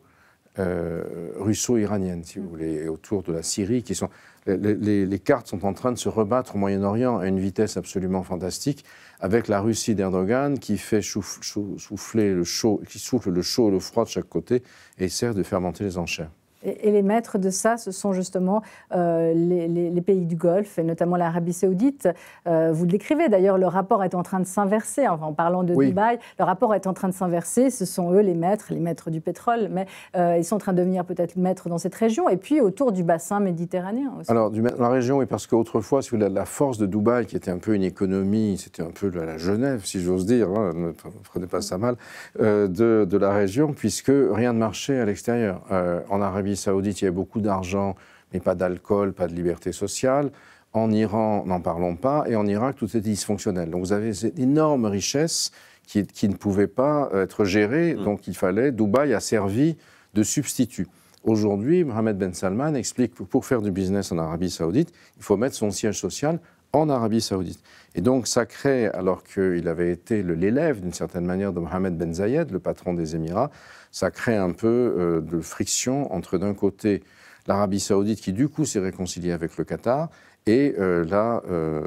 euh, russo-iranienne, si vous voulez, autour de la Syrie, qui sont les, cartes sont en train de se rebattre au Moyen-Orient à une vitesse absolument fantastique, avec la Russie d'Erdogan qui fait souffler le chaud, qui souffle le chaud et le froid de chaque côté et sert de fermenter les enchères. Et, les maîtres de ça, ce sont justement euh, les, pays du Golfe, et notamment l'Arabie saoudite. Euh, vous le décrivez d'ailleurs, le rapport est en train de s'inverser. en parlant de Dubaï, le rapport est en train de s'inverser. Ce sont eux les maîtres, les maîtres du pétrole, mais euh, ils sont en train de devenir peut-être maîtres dans cette région, et puis autour du bassin méditerranéen aussi. Alors, du, la région, et parce qu'autrefois, si la, la force de Dubaï, qui était un peu une économie, c'était un peu la, Genève, si j'ose dire, hein, ne prenez pas ça mal, de, de, la région, puisque rien ne marchait à l'extérieur. en Arabie Arabie saoudite, il y avait beaucoup d'argent, mais pas d'alcool, pas de liberté sociale. En Iran, n'en parlons pas. Et en Irak, tout était dysfonctionnel. Donc vous avez cette énorme richesse qui, ne pouvait pas euh, être gérée. Mm. Donc il fallait. Dubaï a servi de substitut. Aujourd'hui, Mohamed Ben Salman explique que pour faire du business en Arabie saoudite, il faut mettre son siège social en Arabie saoudite. Et donc ça crée, alors qu'il avait été l'élève d'une certaine manière de Mohamed Ben Zayed, le patron des Émirats, ça crée un peu euh, de friction entre d'un côté l'Arabie saoudite qui du coup s'est réconciliée avec le Qatar et, euh, euh,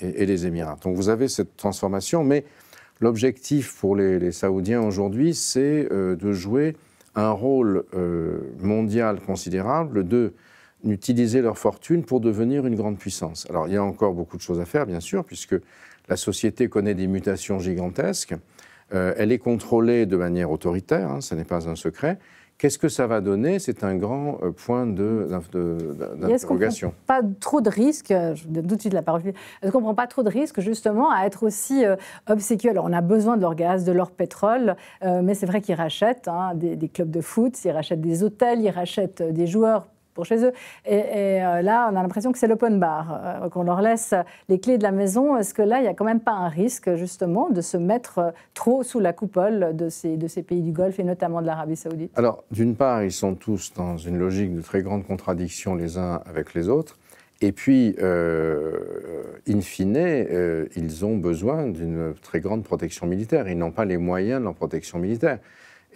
les Émirats. Donc vous avez cette transformation, mais l'objectif pour les Saoudiens aujourd'hui, c'est de jouer un rôle mondial considérable de utiliser leur fortune pour devenir une grande puissance. Alors il y a encore beaucoup de choses à faire, bien sûr, puisque la société connaît des mutations gigantesques. Euh, elle est contrôlée de manière autoritaire, hein, ce n'est pas un secret. Qu'est-ce que ça va donner C'est un grand euh, point d'interrogation. De, de, pas trop de risques, je tout de suite la parole, est-ce qu'on ne prend pas trop de risques justement à être aussi euh, obséquieux Alors on a besoin de leur gaz, de leur pétrole, mais c'est vrai qu'ils rachètent hein, des, des, clubs de foot, ils rachètent des hôtels, ils rachètent des joueurs pour chez eux. Et, euh, là, on a l'impression que c'est l'open bar, euh, qu'on leur laisse euh, les clés de la maison. Est-ce que là, il n'y a quand même pas un risque, justement, de se mettre trop sous la coupole de ces, pays du Golfe et notamment de l'Arabie saoudite Alors, d'une part, ils sont tous dans une logique de très grande contradiction les uns avec les autres. Et puis, in fine, ils ont besoin d'une très grande protection militaire. Ils n'ont pas les moyens de leur protection militaire.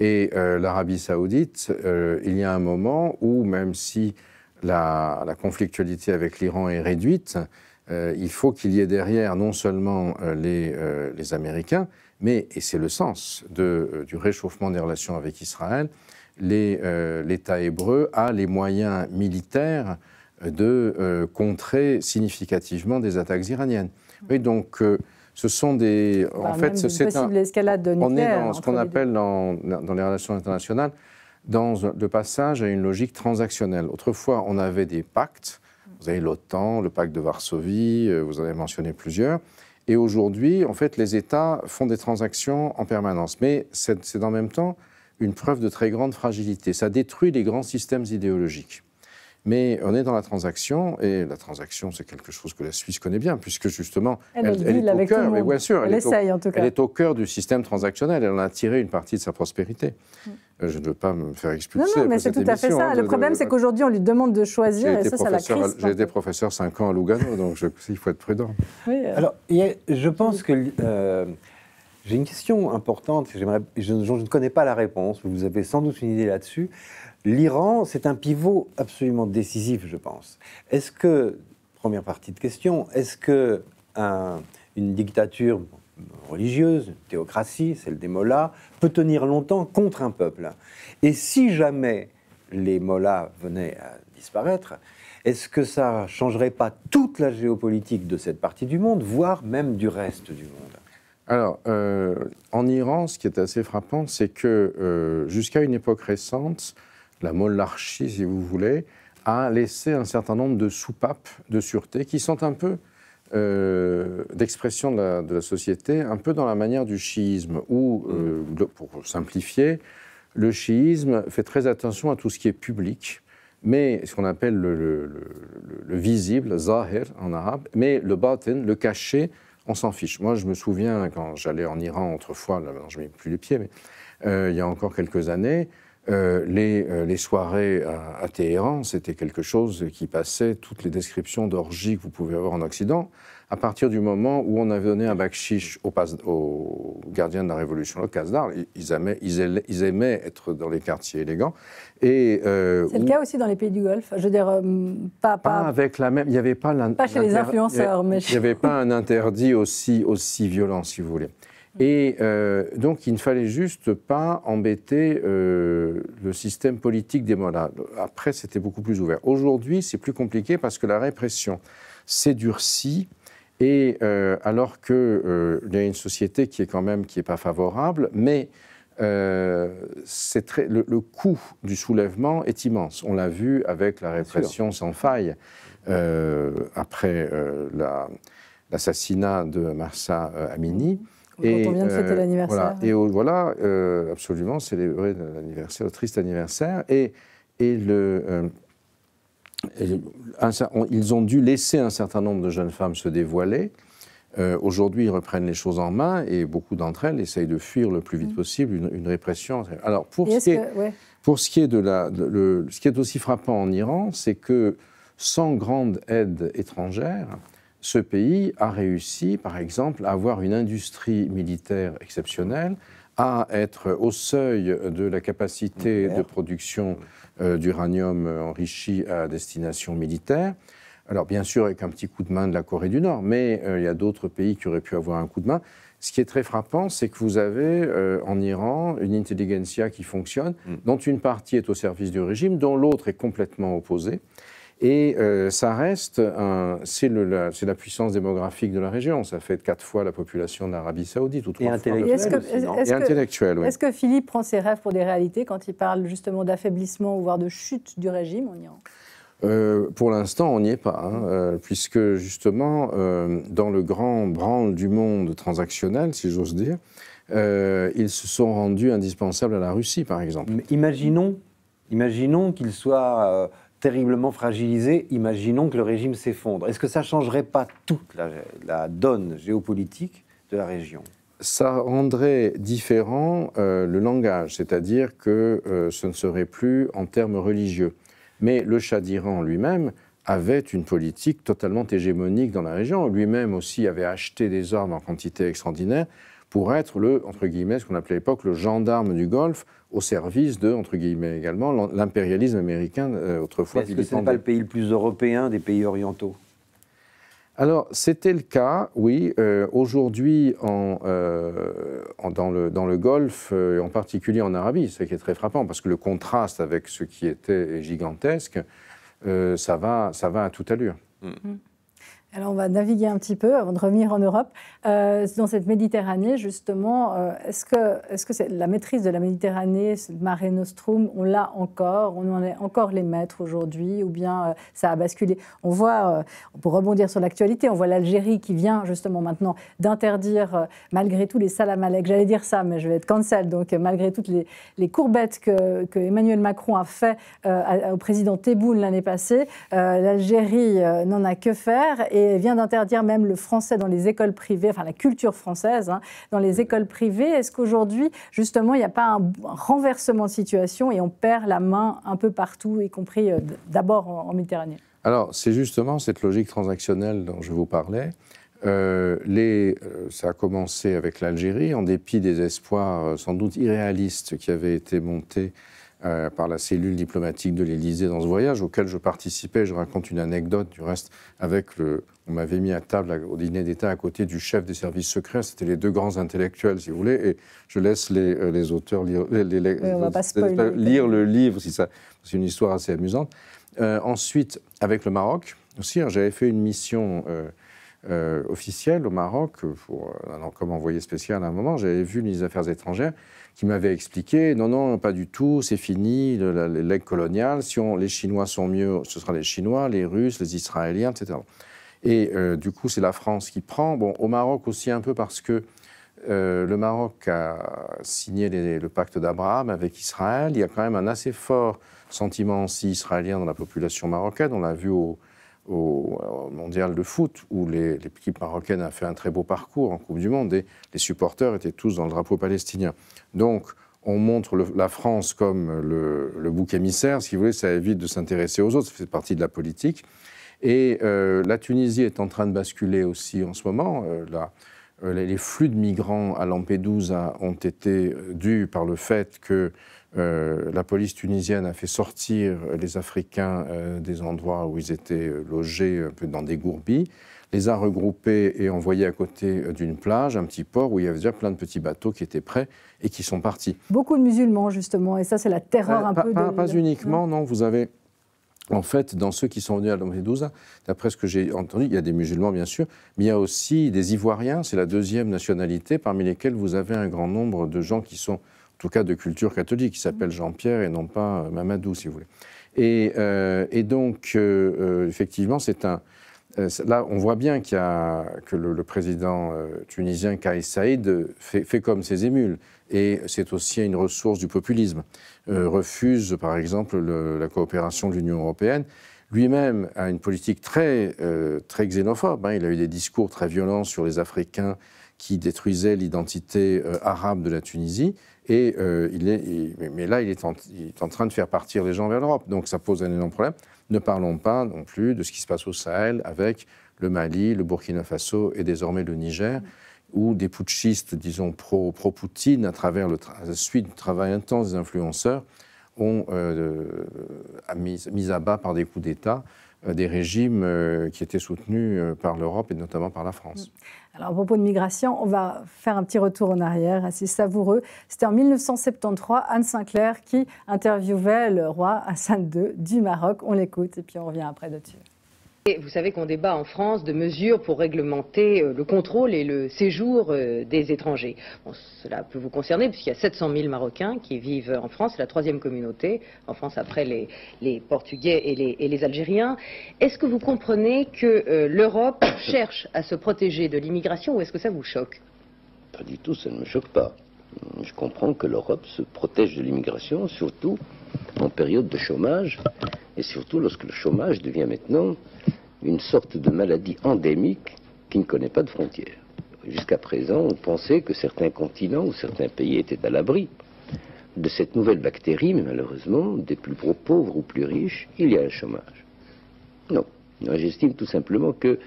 Et euh, l'Arabie saoudite, euh, il y a un moment où, même si la, conflictualité avec l'Iran est réduite, euh, il faut qu'il y ait derrière non seulement les, Américains, mais, et c'est le sens du réchauffement des relations avec Israël, l'État hébreu a les moyens militaires de contrer significativement des attaques iraniennes. Oui, donc ce sont des. en bah, fait, c'est on est dans ce qu'on appelle dans, dans, les relations internationales dans le passage à une logique transactionnelle. Autrefois, on avait des pactes. Vous avez l'OTAN, le pacte de Varsovie, euh, vous en avez mentionné plusieurs. Et aujourd'hui, en fait, les États font des transactions en permanence. Mais c'est en même temps une preuve de très grande fragilité. Ça détruit les grands systèmes idéologiques. Mais on est dans la transaction, et la transaction, c'est quelque chose que la Suisse connaît bien, puisque justement, elle, est au cœur, mais bien sûr, elle, elle est au cœur du système transactionnel, elle en a tiré une partie de sa prospérité. Mm. Euh, je ne veux pas me faire expulser. Non, non, mais c'est tout à fait ça. Hein, le problème, c'est qu'aujourd'hui, on lui demande de choisir, et ça, ça la J'ai hein. été professeur 5 ans à Lugano, donc je, il faut être prudent. Euh. Alors, je pense que. Euh, j'ai une question importante, je, ne connais pas la réponse, vous avez sans doute une idée là-dessus. L'Iran, c'est un pivot absolument décisif, je pense. Est-ce que, première partie de question, est-ce que une dictature religieuse, théocratie, celle des mollahs, peut tenir longtemps contre un peuple Et si jamais les mollahs venaient à disparaître, est-ce que ça changerait pas toute la géopolitique de cette partie du monde, voire même du reste du monde alors, euh, en Iran, ce qui est assez frappant, c'est que euh, jusqu'à une époque récente, la monarchie, si vous voulez, a laissé un certain nombre de soupapes de sûreté qui sont un peu euh, d'expression de, la société, un peu dans la manière du chiisme, où, euh, mm. pour simplifier, le chiisme fait très attention à tout ce qui est public, mais ce qu'on appelle le, visible, zahir en arabe, mais le batin, le caché, on s'en fiche. Moi, je me souviens quand j'allais en Iran autrefois, là maintenant je mets plus les pieds, mais euh, il y a encore quelques années, euh, les, euh, les, soirées à, Téhéran, c'était quelque chose qui passait toutes les descriptions d'orgies que vous pouvez avoir en Occident, à partir du moment où on avait donné un bakchich aux, aux gardiens de la Révolution, le Kazdar, ils aimaient, ils aimaient, être dans les quartiers élégants. Et, euh, C'est le cas aussi dans les pays du Golfe Je veux dire, pas, avec la même... Il n'y avait pas... chez les influenceurs, mais... Il n'y avait pas un interdit aussi, aussi violent, si vous voulez. Et euh, donc, il ne fallait juste pas embêter euh, le système politique des Mollahs. Après, c'était beaucoup plus ouvert. Aujourd'hui, c'est plus compliqué parce que la répression s'est durcie. Et euh, alors qu'il y a une société qui est quand même qui est pas favorable, mais très, le, coût du soulèvement est immense. On l'a vu avec la répression sans faille après l'assassinat de Marsa Amini. Et, on vient de fêter euh, l'anniversaire. Euh, voilà, et euh, voilà, absolument, célébrer l'anniversaire, le triste anniversaire. Et, et le. ils ont dû laisser un certain nombre de jeunes femmes se dévoiler. Aujourd'hui, ils reprennent les choses en main et beaucoup d'entre elles essayent de fuir le plus vite mm. possible une, répression. Alors, pour ce, pour ce, qui est, de la. ce qui est aussi frappant en Iran, c'est que sans grande aide étrangère, ce pays a réussi, par exemple, à avoir une industrie militaire exceptionnelle, à être au seuil de la capacité de production euh, d'uranium enrichi à destination militaire. Alors bien sûr avec un petit coup de main de la Corée du Nord, mais euh, il y a d'autres pays qui auraient pu avoir un coup de main. Ce qui est très frappant, c'est que vous avez euh, en Iran une intelligentsia qui fonctionne, hmm. dont une partie est au service du régime, dont l'autre est complètement opposée. Et euh, ça reste, c'est la, puissance démographique de la région. Ça fait quatre fois la population d'Arabie saoudite ou trois et Est-ce que, oui. est que Philippe prend ses rêves pour des réalités quand il parle justement d'affaiblissement ou voire de chute du régime en euh, pour l'instant, on n'y est pas, hein, mm. euh, puisque justement, dans le grand branle du monde transactionnel, si j'ose dire, ils se sont rendus indispensables à la Russie, par exemple. Mais imaginons, imaginons qu'ils soient terriblement fragilisé, imaginons que le régime s'effondre. Est-ce que ça ne changerait pas toute la, donne géopolitique de la région ça rendrait différent euh, le langage, c'est-à-dire que euh, ce ne serait plus en termes religieux. Mais le Shah d'Iran lui-même avait une politique totalement hégémonique dans la région. Lui-même aussi avait acheté des armes en quantité extraordinaire pour être le, entre guillemets, ce qu'on appelait à l'époque le gendarme du Golfe, au service de, entre guillemets également, l'impérialisme américain euh, autrefois. Est-ce que ce n'est pas le pays le plus européen des pays orientaux alors, c'était le cas, oui. Euh, aujourd'hui, euh, en dans, le, dans le Golfe, et en particulier en Arabie, ce qui est très frappant, parce que le contraste avec ce qui était gigantesque, ça, va, ça va à toute allure. Mm. Mm. Alors on va naviguer un petit peu avant de revenir en Europe. Euh, dans cette Méditerranée, justement, euh, est-ce que, est -ce que la maîtrise de la Méditerranée, cette marée nostrum, on l'a encore On en est encore les maîtres aujourd'hui Ou bien euh, ça a basculé On voit, pour rebondir sur l'actualité, on voit l'Algérie qui vient justement maintenant d'interdire malgré tout les salamalèques. J'allais dire ça, mais je vais être cancel. Donc malgré toutes les, courbettes que, Emmanuel Macron a fait au président Tebboune l'année passée, l'Algérie n'en a que faire et vient d'interdire même le français dans les écoles privées, enfin la culture française hein, dans les écoles privées. Est-ce qu'aujourd'hui, justement, il n'y a pas un, renversement de situation et on perd la main un peu partout, y compris euh, d'abord en, Méditerranée Alors, c'est justement cette logique transactionnelle dont je vous parlais. Euh, les, euh, ça a commencé avec l'Algérie, en dépit des espoirs sans doute irréalistes qui avaient été montés euh, par la cellule diplomatique de l'Élysée dans ce voyage auquel je participais. Je raconte une anecdote du reste avec le. On m'avait mis à table au dîner d'État à côté du chef des services secrets. C'était les deux grands intellectuels, si vous voulez. Et je laisse les, euh, auteurs lire, le livre. Si C'est une histoire assez amusante. Euh, ensuite, avec le Maroc aussi, hein, j'avais fait une mission. officielle au Maroc, pour, comme envoyé spécial à un moment, j'avais vu les Affaires étrangères, qui m'avait expliqué non, non, pas du tout, c'est fini, l'aigle coloniale si on, les Chinois sont mieux, ce sera les Chinois, les Russes, les Israéliens, etc. Et euh, du coup, c'est la France qui prend. Bon, au Maroc aussi un peu parce que euh, le Maroc a signé le pacte d'Abraham avec Israël. Il y a quand même un assez fort sentiment aussi israélien dans la population marocaine. On l'a vu au, au, mondial de foot, où l'équipe marocaine a fait un très beau parcours en Coupe du Monde, et les supporters étaient tous dans le drapeau palestinien. Donc, on montre la France comme le, bouc émissaire, si vous voulez, ça évite de s'intéresser aux autres, ça fait partie de la politique. Et euh, la Tunisie est en train de basculer aussi en ce moment. Euh, euh, les flux de migrants à Lampedusa ont été dus par le fait que euh, la police tunisienne a fait sortir les Africains euh, des endroits où ils étaient euh, logés, un peu dans des gourbis, les a regroupés et envoyés à côté d'une plage, un petit port où il y avait déjà plein de petits bateaux qui étaient prêts et qui sont partis. Beaucoup de musulmans, justement, et ça, c'est la terreur un peu. de... pas uniquement, non. vous avez. En fait, dans ceux qui sont venus à Lampedusa, d'après ce que j'ai entendu, il y a des musulmans bien sûr, mais il y a aussi des Ivoiriens, c'est la deuxième nationalité, parmi lesquelles vous avez un grand nombre de gens qui sont en tout cas de culture catholique, qui s'appelle mm. Jean-Pierre et non pas euh, Mamadou, si vous voulez. Et, euh, et donc, euh, euh, effectivement, c'est un. là, on voit bien qu'il y a, que le, président tunisien Kais Saïd fait, comme ses émules. Et c'est aussi une ressource du populisme. refuse, par exemple, le, la coopération de l'Union européenne. Lui-même a une politique très, très xénophobe. Hein. Il a eu des discours très violents sur les Africains qui détruisaient l'identité arabe de la Tunisie. Et, euh, il est, mais là, il est, en, train de faire partir les gens vers l'Europe. Donc ça pose un énorme problème. Ne parlons pas non plus de ce qui se passe au Sahel avec le Mali, le Burkina Faso et désormais le Niger, où des putschistes, disons, pro-Poutine, à travers le la suite du travail intense des influenceurs, ont euh, euh, mis, mis à bas par des coups d'État euh, des régimes euh, qui étaient soutenus euh, par l'Europe et notamment par la France. Mm. Alors, à propos de migration, on va faire un petit retour en arrière, assez savoureux. C'était en 1973, Anne Sinclair qui interviewait le roi Hassan II du Maroc. On l'écoute et puis on revient après dessus. Vous savez qu'on débat en France de mesures pour réglementer euh, le contrôle et le séjour euh, des étrangers. cela peut vous concerner puisqu'il y a 700 000 Marocains qui vivent en France, la troisième communauté en France après les, Portugais et les, Algériens. Est-ce que vous comprenez que euh, l'Europe cherche à se protéger de l'immigration ou est-ce que ça vous choque Pas du tout, ça ne me choque pas. Je comprends que l'Europe se protège de l'immigration, surtout en période de chômage, et surtout lorsque le chômage devient maintenant une sorte de maladie endémique qui ne connaît pas de frontières. Jusqu'à présent, on pensait que certains continents ou certains pays étaient à l'abri de cette nouvelle bactérie, mais malheureusement, des plus pauvres ou plus riches, il y a un chômage. Non. J'estime tout simplement que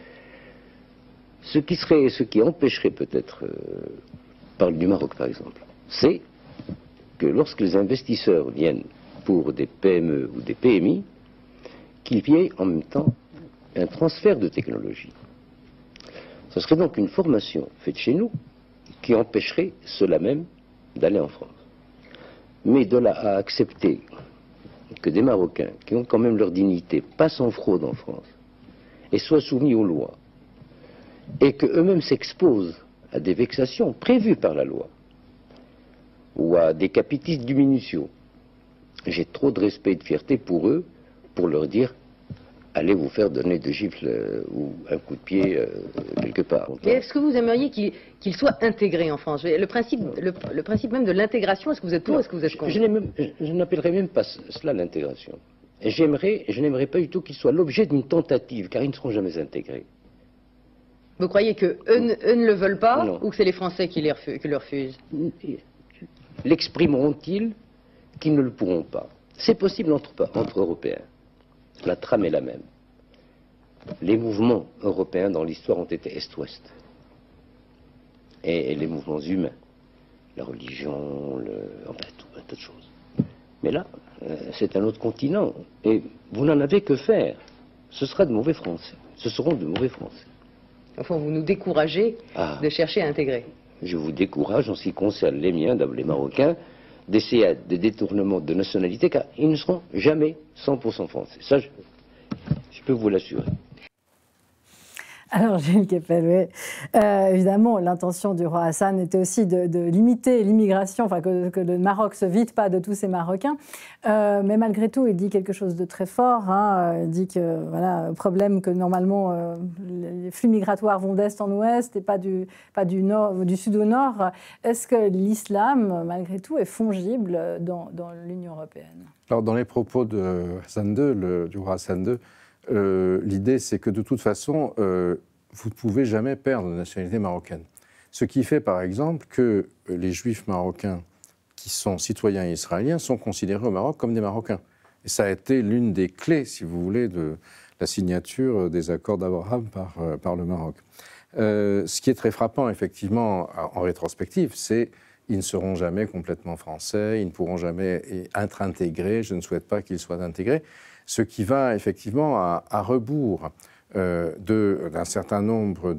ce qui serait, ce qui empêcherait peut-être, euh, parle du Maroc par exemple, c'est que lorsque les investisseurs viennent pour des PME ou des PMI qu'il y ait en même temps un transfert de technologie. Ce serait donc une formation faite chez nous qui empêcherait cela même d'aller en France. Mais de là à accepter que des Marocains, qui ont quand même leur dignité, passent en fraude en France et soient soumis aux lois, et qu'eux-mêmes s'exposent à des vexations prévues par la loi, ou à des capitis diminutio, j'ai trop de respect et de fierté pour eux pour leur dire allez vous faire donner deux gifles euh, ou un coup de pied euh, quelque part. Est-ce que vous aimeriez qu'ils soient intégrés en France le principe, même de l'intégration, est-ce que vous êtes pour est-ce que vous êtes contre Je, n'appellerai même pas cela l'intégration. J'aimerais, je n'aimerais pas du tout qu'ils soient l'objet d'une tentative, car ils ne seront jamais intégrés. Vous croyez que ne le veulent pas ou que c'est les Français qui, les qui le refusent L'exprimeront-ils qui ne le pourront pas. C'est possible entre, entre Européens. La trame est la même. Les mouvements européens dans l'histoire ont été Est-Ouest. Et, les mouvements humains. La religion, le, enfin, tout, un tas de choses. Mais là, euh, c'est un autre continent. Et vous n'en avez que faire. Ce sera de mauvais Français. Ce seront de mauvais Français. Enfin, vous nous découragez ah. de chercher à intégrer. Je vous décourage en ce qui concerne les miens, les Marocains, d'essayer des détournements de nationalité, car ils ne seront jamais 100% français. Ça, je peux vous l'assurer. Alors, Gilles Kepeloué, euh, évidemment, l'intention du roi Hassan était aussi de, limiter l'immigration, enfin que, le Maroc se vide pas de tous ces Marocains. Euh, mais malgré tout, il dit quelque chose de très fort. Hein. Euh, il dit que, voilà, problème que normalement les flux migratoires vont d'est en ouest et pas du, pas du, nord, du sud au nord. Est-ce que l'islam, malgré tout, est fongible dans, l'Union européenne Alors, dans les propos de Hassan II, du roi Hassan II, euh, l'idée, c'est que de toute façon, euh, vous ne pouvez jamais perdre la nationalité marocaine. Ce qui fait, par exemple, que euh, les juifs marocains qui sont citoyens israéliens sont considérés au Maroc comme des Marocains. Et ça a été l'une des clés, si vous voulez, de la signature des accords d'Abraham par, le Maroc. ce qui est très frappant, effectivement, en rétrospective, c'est qu'ils ne seront jamais complètement français, ils ne pourront jamais être intégrés, je ne souhaite pas qu'ils soient intégrés ce qui va effectivement à, rebours euh, d'un certain nombre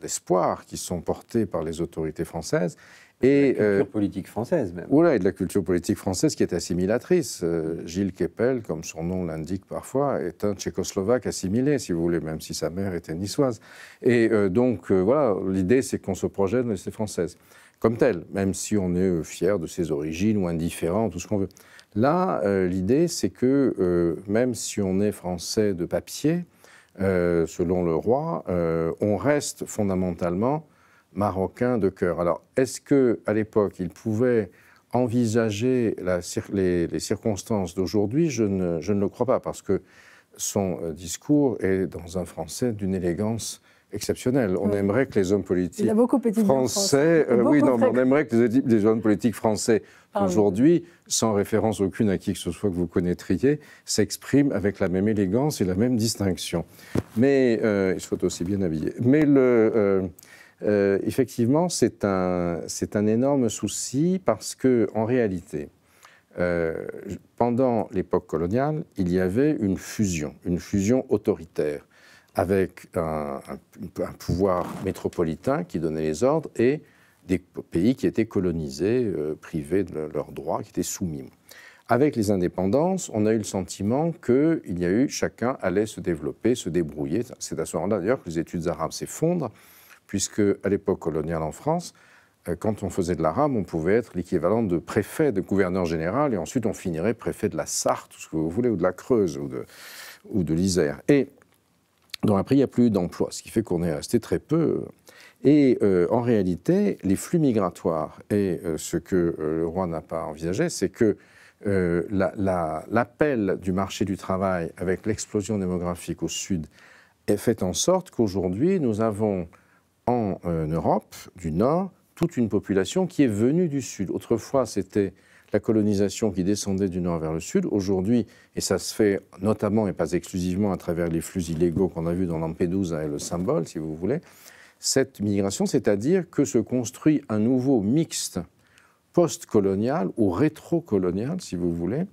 d'espoirs de, qui sont portés par les autorités françaises. Et, de la culture euh, politique française, même. Voilà, et de la culture politique française qui est assimilatrice. Euh, Gilles Keppel, comme son nom l'indique parfois, est un Tchécoslovaque assimilé, si vous voulez, même si sa mère était niçoise. Et donc, voilà, l'idée, c'est qu'on se projette dans les françaises, comme telle, même si on est fier de ses origines ou indifférent, tout ce qu'on veut. Là, euh, l'idée, c'est que euh, même si on est français de papier, euh, selon le roi, on reste fondamentalement marocain de cœur. Alors, est-ce que à l'époque, il pouvait envisager les, circonstances d'aujourd'hui je ne, le crois pas, parce que son discours est dans un français d'une élégance exceptionnel. On aimerait que les hommes politiques français, euh, oui, non, on aimerait que les, hommes politiques français aujourd'hui, sans référence aucune à qui que ce soit que vous connaîtriez, s'expriment avec la même élégance et la même distinction. Mais euh, ils soient aussi bien habillés. Mais euh, euh, effectivement, c'est un, c'est un énorme souci parce que, en réalité, pendant l'époque coloniale, il y avait une fusion, une fusion autoritaire avec un, pouvoir métropolitain qui donnait les ordres et des pays qui étaient colonisés, euh, privés de leurs droits, qui étaient soumis. Avec les indépendances, on a eu le sentiment qu'il y a eu chacun allait se développer, se débrouiller. C'est à ce moment-là d'ailleurs que les études arabes s'effondrent, puisque à l'époque coloniale en France, euh, quand on faisait de l'arabe, on pouvait être l'équivalent de préfet, de gouverneur général, et ensuite on finirait préfet de la Sarthe, ou ce que vous voulez, ou de la Creuse, ou de, ou de l'Isère. Et donc après, il n'y a plus d'emplois, ce qui fait qu'on est resté très peu. Et euh, en réalité, les flux migratoires, et euh, ce que euh, le roi n'a pas envisagé, c'est que l'appel du marché du travail avec l'explosion démographique au sud est fait en sorte qu'aujourd'hui, nous avons en Europe du Nord toute une population qui est venue du sud. Autrefois, c'était la colonisation qui descendait du nord vers le sud. Aujourd'hui, et ça se fait notamment et pas exclusivement à travers les flux illégaux qu'on a vus dans Lampedusa et le symbole, si vous voulez, cette migration, c'est-à-dire que se construit un nouveau mixte post-colonial ou rétro-colonial, si vous voulez,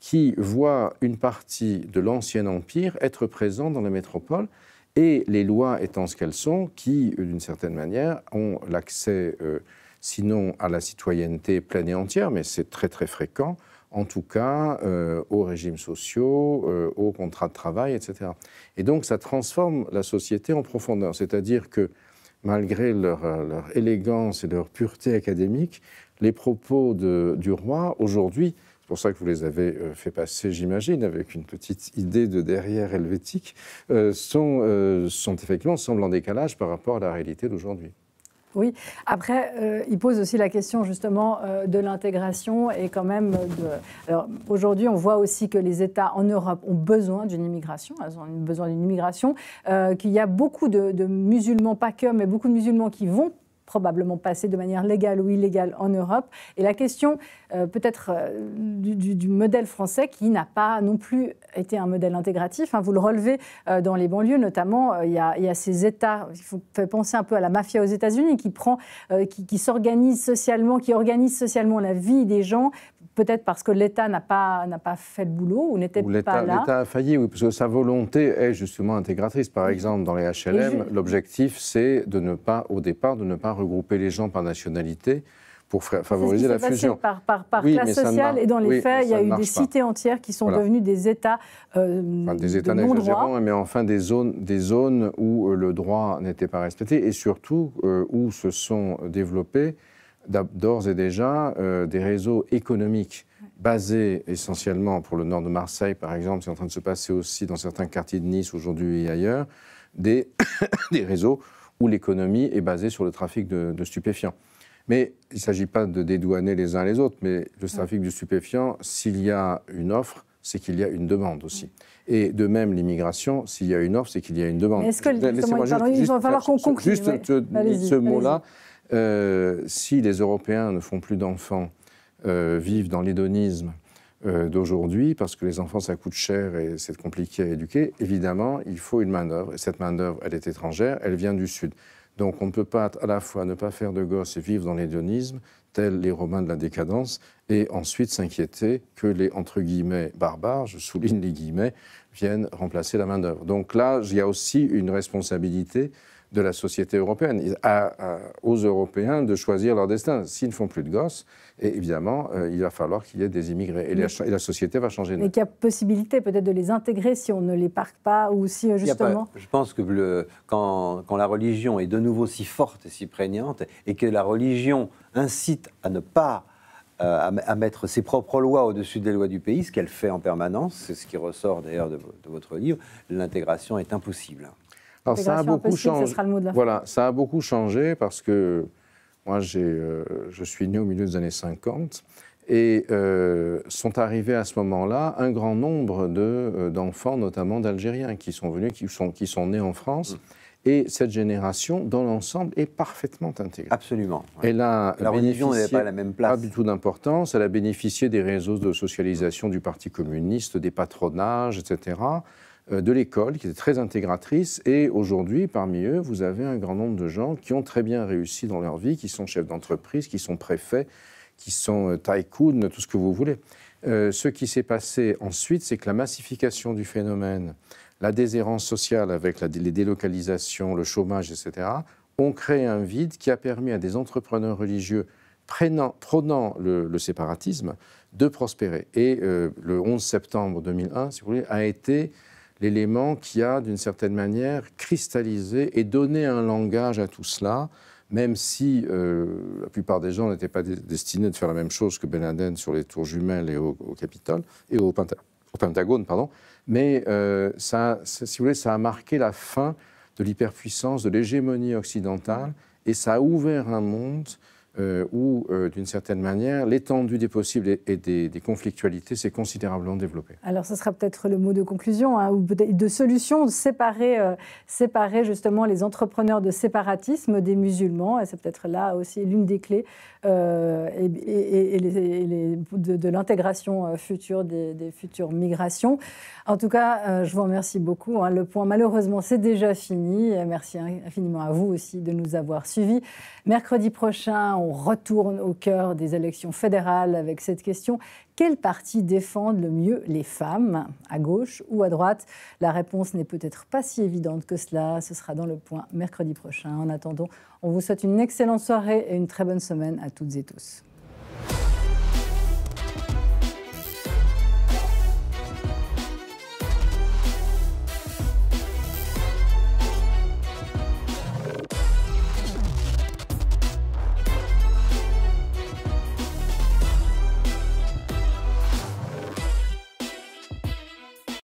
qui voit une partie de l'ancien empire être présent dans la métropole et les lois étant ce qu'elles sont, qui, d'une certaine manière, ont l'accès. Euh, sinon à la citoyenneté pleine et entière, mais c'est très très fréquent, en tout cas euh, aux régimes sociaux, euh, aux contrats de travail, etc. Et donc ça transforme la société en profondeur, c'est-à-dire que malgré leur, élégance et leur pureté académique, les propos du roi aujourd'hui, c'est pour ça que vous les avez euh, fait passer, j'imagine, avec une petite idée de derrière helvétique, sont, sont effectivement semblent en décalage par rapport à la réalité d'aujourd'hui. Oui, après, euh, il pose aussi la question justement euh, de l'intégration et quand même aujourd'hui, on voit aussi que les États en Europe ont besoin d'une immigration, elles ont besoin d'une immigration, euh, qu'il y a beaucoup de, de musulmans, pas que, mais beaucoup de musulmans qui vont probablement passé de manière légale ou illégale en Europe. Et la question euh, peut-être euh, du, modèle français qui n'a pas non plus été un modèle intégratif. Hein, vous le relevez euh, dans les banlieues notamment, il y, a, ces États, il faut penser un peu à la mafia aux États-Unis qui, prend, qui, qui s'organise socialement, qui organise socialement la vie des gens peut-être parce que l'État n'a pas, pas fait le boulot ou n'était pas là. L'État a failli, oui, parce que sa volonté est justement intégratrice. Par exemple, dans les HLM, l'objectif, c'est de ne pas, au départ, de ne pas regrouper les gens par nationalité pour favoriser la fusion. Par, par, par classe sociale, et dans les faits, il y a eu des cités entières qui sont devenues des États euh, enfin, Des États de mais enfin des zones, des zones où euh, le droit n'était pas respecté, et surtout euh, où se sont développées d'ores et déjà euh, des réseaux économiques basés essentiellement pour le nord de Marseille, par exemple, c'est en train de se passer aussi dans certains quartiers de Nice aujourd'hui et ailleurs, des, des réseaux où l'économie est basée sur le trafic de, stupéfiants. Mais il ne s'agit pas de dédouaner les uns les autres, mais le trafic de stupéfiants, s'il y a une offre, c'est qu'il y a une demande aussi. Et de même, l'immigration, s'il y a une offre, c'est qu'il y a une demande. Est-ce que, il va falloir qu'on conclue Juste ce mot-là. Euh, si les Européens ne font plus d'enfants, euh, vivent dans l'hédonisme euh, d'aujourd'hui, parce que les enfants, ça coûte cher et c'est compliqué à éduquer, évidemment, il faut une main-d'œuvre. Et cette main-d'œuvre, elle est étrangère, elle vient du Sud. Donc on ne peut pas à la fois ne pas faire de gosses et vivre dans l'hédonisme, tels les Romains de la décadence, et ensuite s'inquiéter que les, entre guillemets, barbares, je souligne les guillemets, viennent remplacer la main-d'œuvre. Donc là, il y a aussi une responsabilité de la société européenne, euh, aux Européens de choisir leur destin. S'ils ne font plus de gosses, et évidemment, euh, il va falloir qu'il y ait des immigrés. Et, la, société va changer. Mais qu'il y a possibilité peut-être de les intégrer si on ne les parque pas ou si euh, justement. je pense que quand, la religion est de nouveau si forte et si prégnante et que la religion incite à ne pas. mettre ses propres lois au-dessus des lois du pays, ce qu'elle fait en permanence, c'est ce qui ressort d'ailleurs de votre livre, l'intégration est impossible ça a beaucoup changé. Voilà, ça a beaucoup changé parce que moi, euh, je suis né au milieu des années 50 et euh, sont arrivés à ce moment-là un grand nombre euh, d'enfants, notamment d'Algériens, qui sont venus, qui sont, nés en France. Mm. Et cette génération, dans l'ensemble, est parfaitement intégrée. Absolument. Et Elle a la religion n'avait pas la même place. Pas du tout d'importance. Elle a bénéficié des réseaux de socialisation du Parti communiste, des patronages, etc. Euh, de l'école, qui était très intégratrice. Et aujourd'hui, parmi eux, vous avez un grand nombre de gens qui ont très bien réussi dans leur vie, qui sont chefs d'entreprise, qui sont préfets, qui sont euh, tycoons, tout ce que vous voulez. Euh, ce qui s'est passé ensuite, c'est que la massification du phénomène, la déshérence sociale avec la, les délocalisations, le chômage, etc., ont créé un vide qui a permis à des entrepreneurs religieux prenant, prônant le, séparatisme de prospérer. Et le 11 septembre 2001, si vous voulez, a été l'élément qui a, d'une certaine manière, cristallisé et donné un langage à tout cela, même si euh, la plupart des gens n'étaient pas destinés de faire la même chose que Ben Laden sur les tours jumelles et au, Capitole, et au, Pentagone, pardon. Mais euh, ça, si vous voulez, ça a marqué la fin de l'hyperpuissance, de l'hégémonie occidentale, et ça a ouvert un monde ou euh, où, euh, d'une certaine manière, l'étendue des possibles et, des, conflictualités s'est considérablement développée. Alors, ce sera peut-être le mot de conclusion, hein, ou de solution, de séparer, euh, séparer justement les entrepreneurs de séparatisme des musulmans, et c'est peut-être là aussi l'une des clés et, de, l'intégration future des, futures migrations. En tout cas, je vous remercie beaucoup. Hein. le point, malheureusement, c'est déjà fini. Merci infiniment à vous aussi de nous avoir suivis. Mercredi prochain, on retourne au cœur des élections fédérales avec cette question. Quel parti défend le mieux les femmes, à gauche ou à droite La réponse n'est peut-être pas si évidente que cela. Ce sera dans le point mercredi prochain. En attendant, on vous souhaite une excellente soirée et une très bonne semaine à toutes et tous.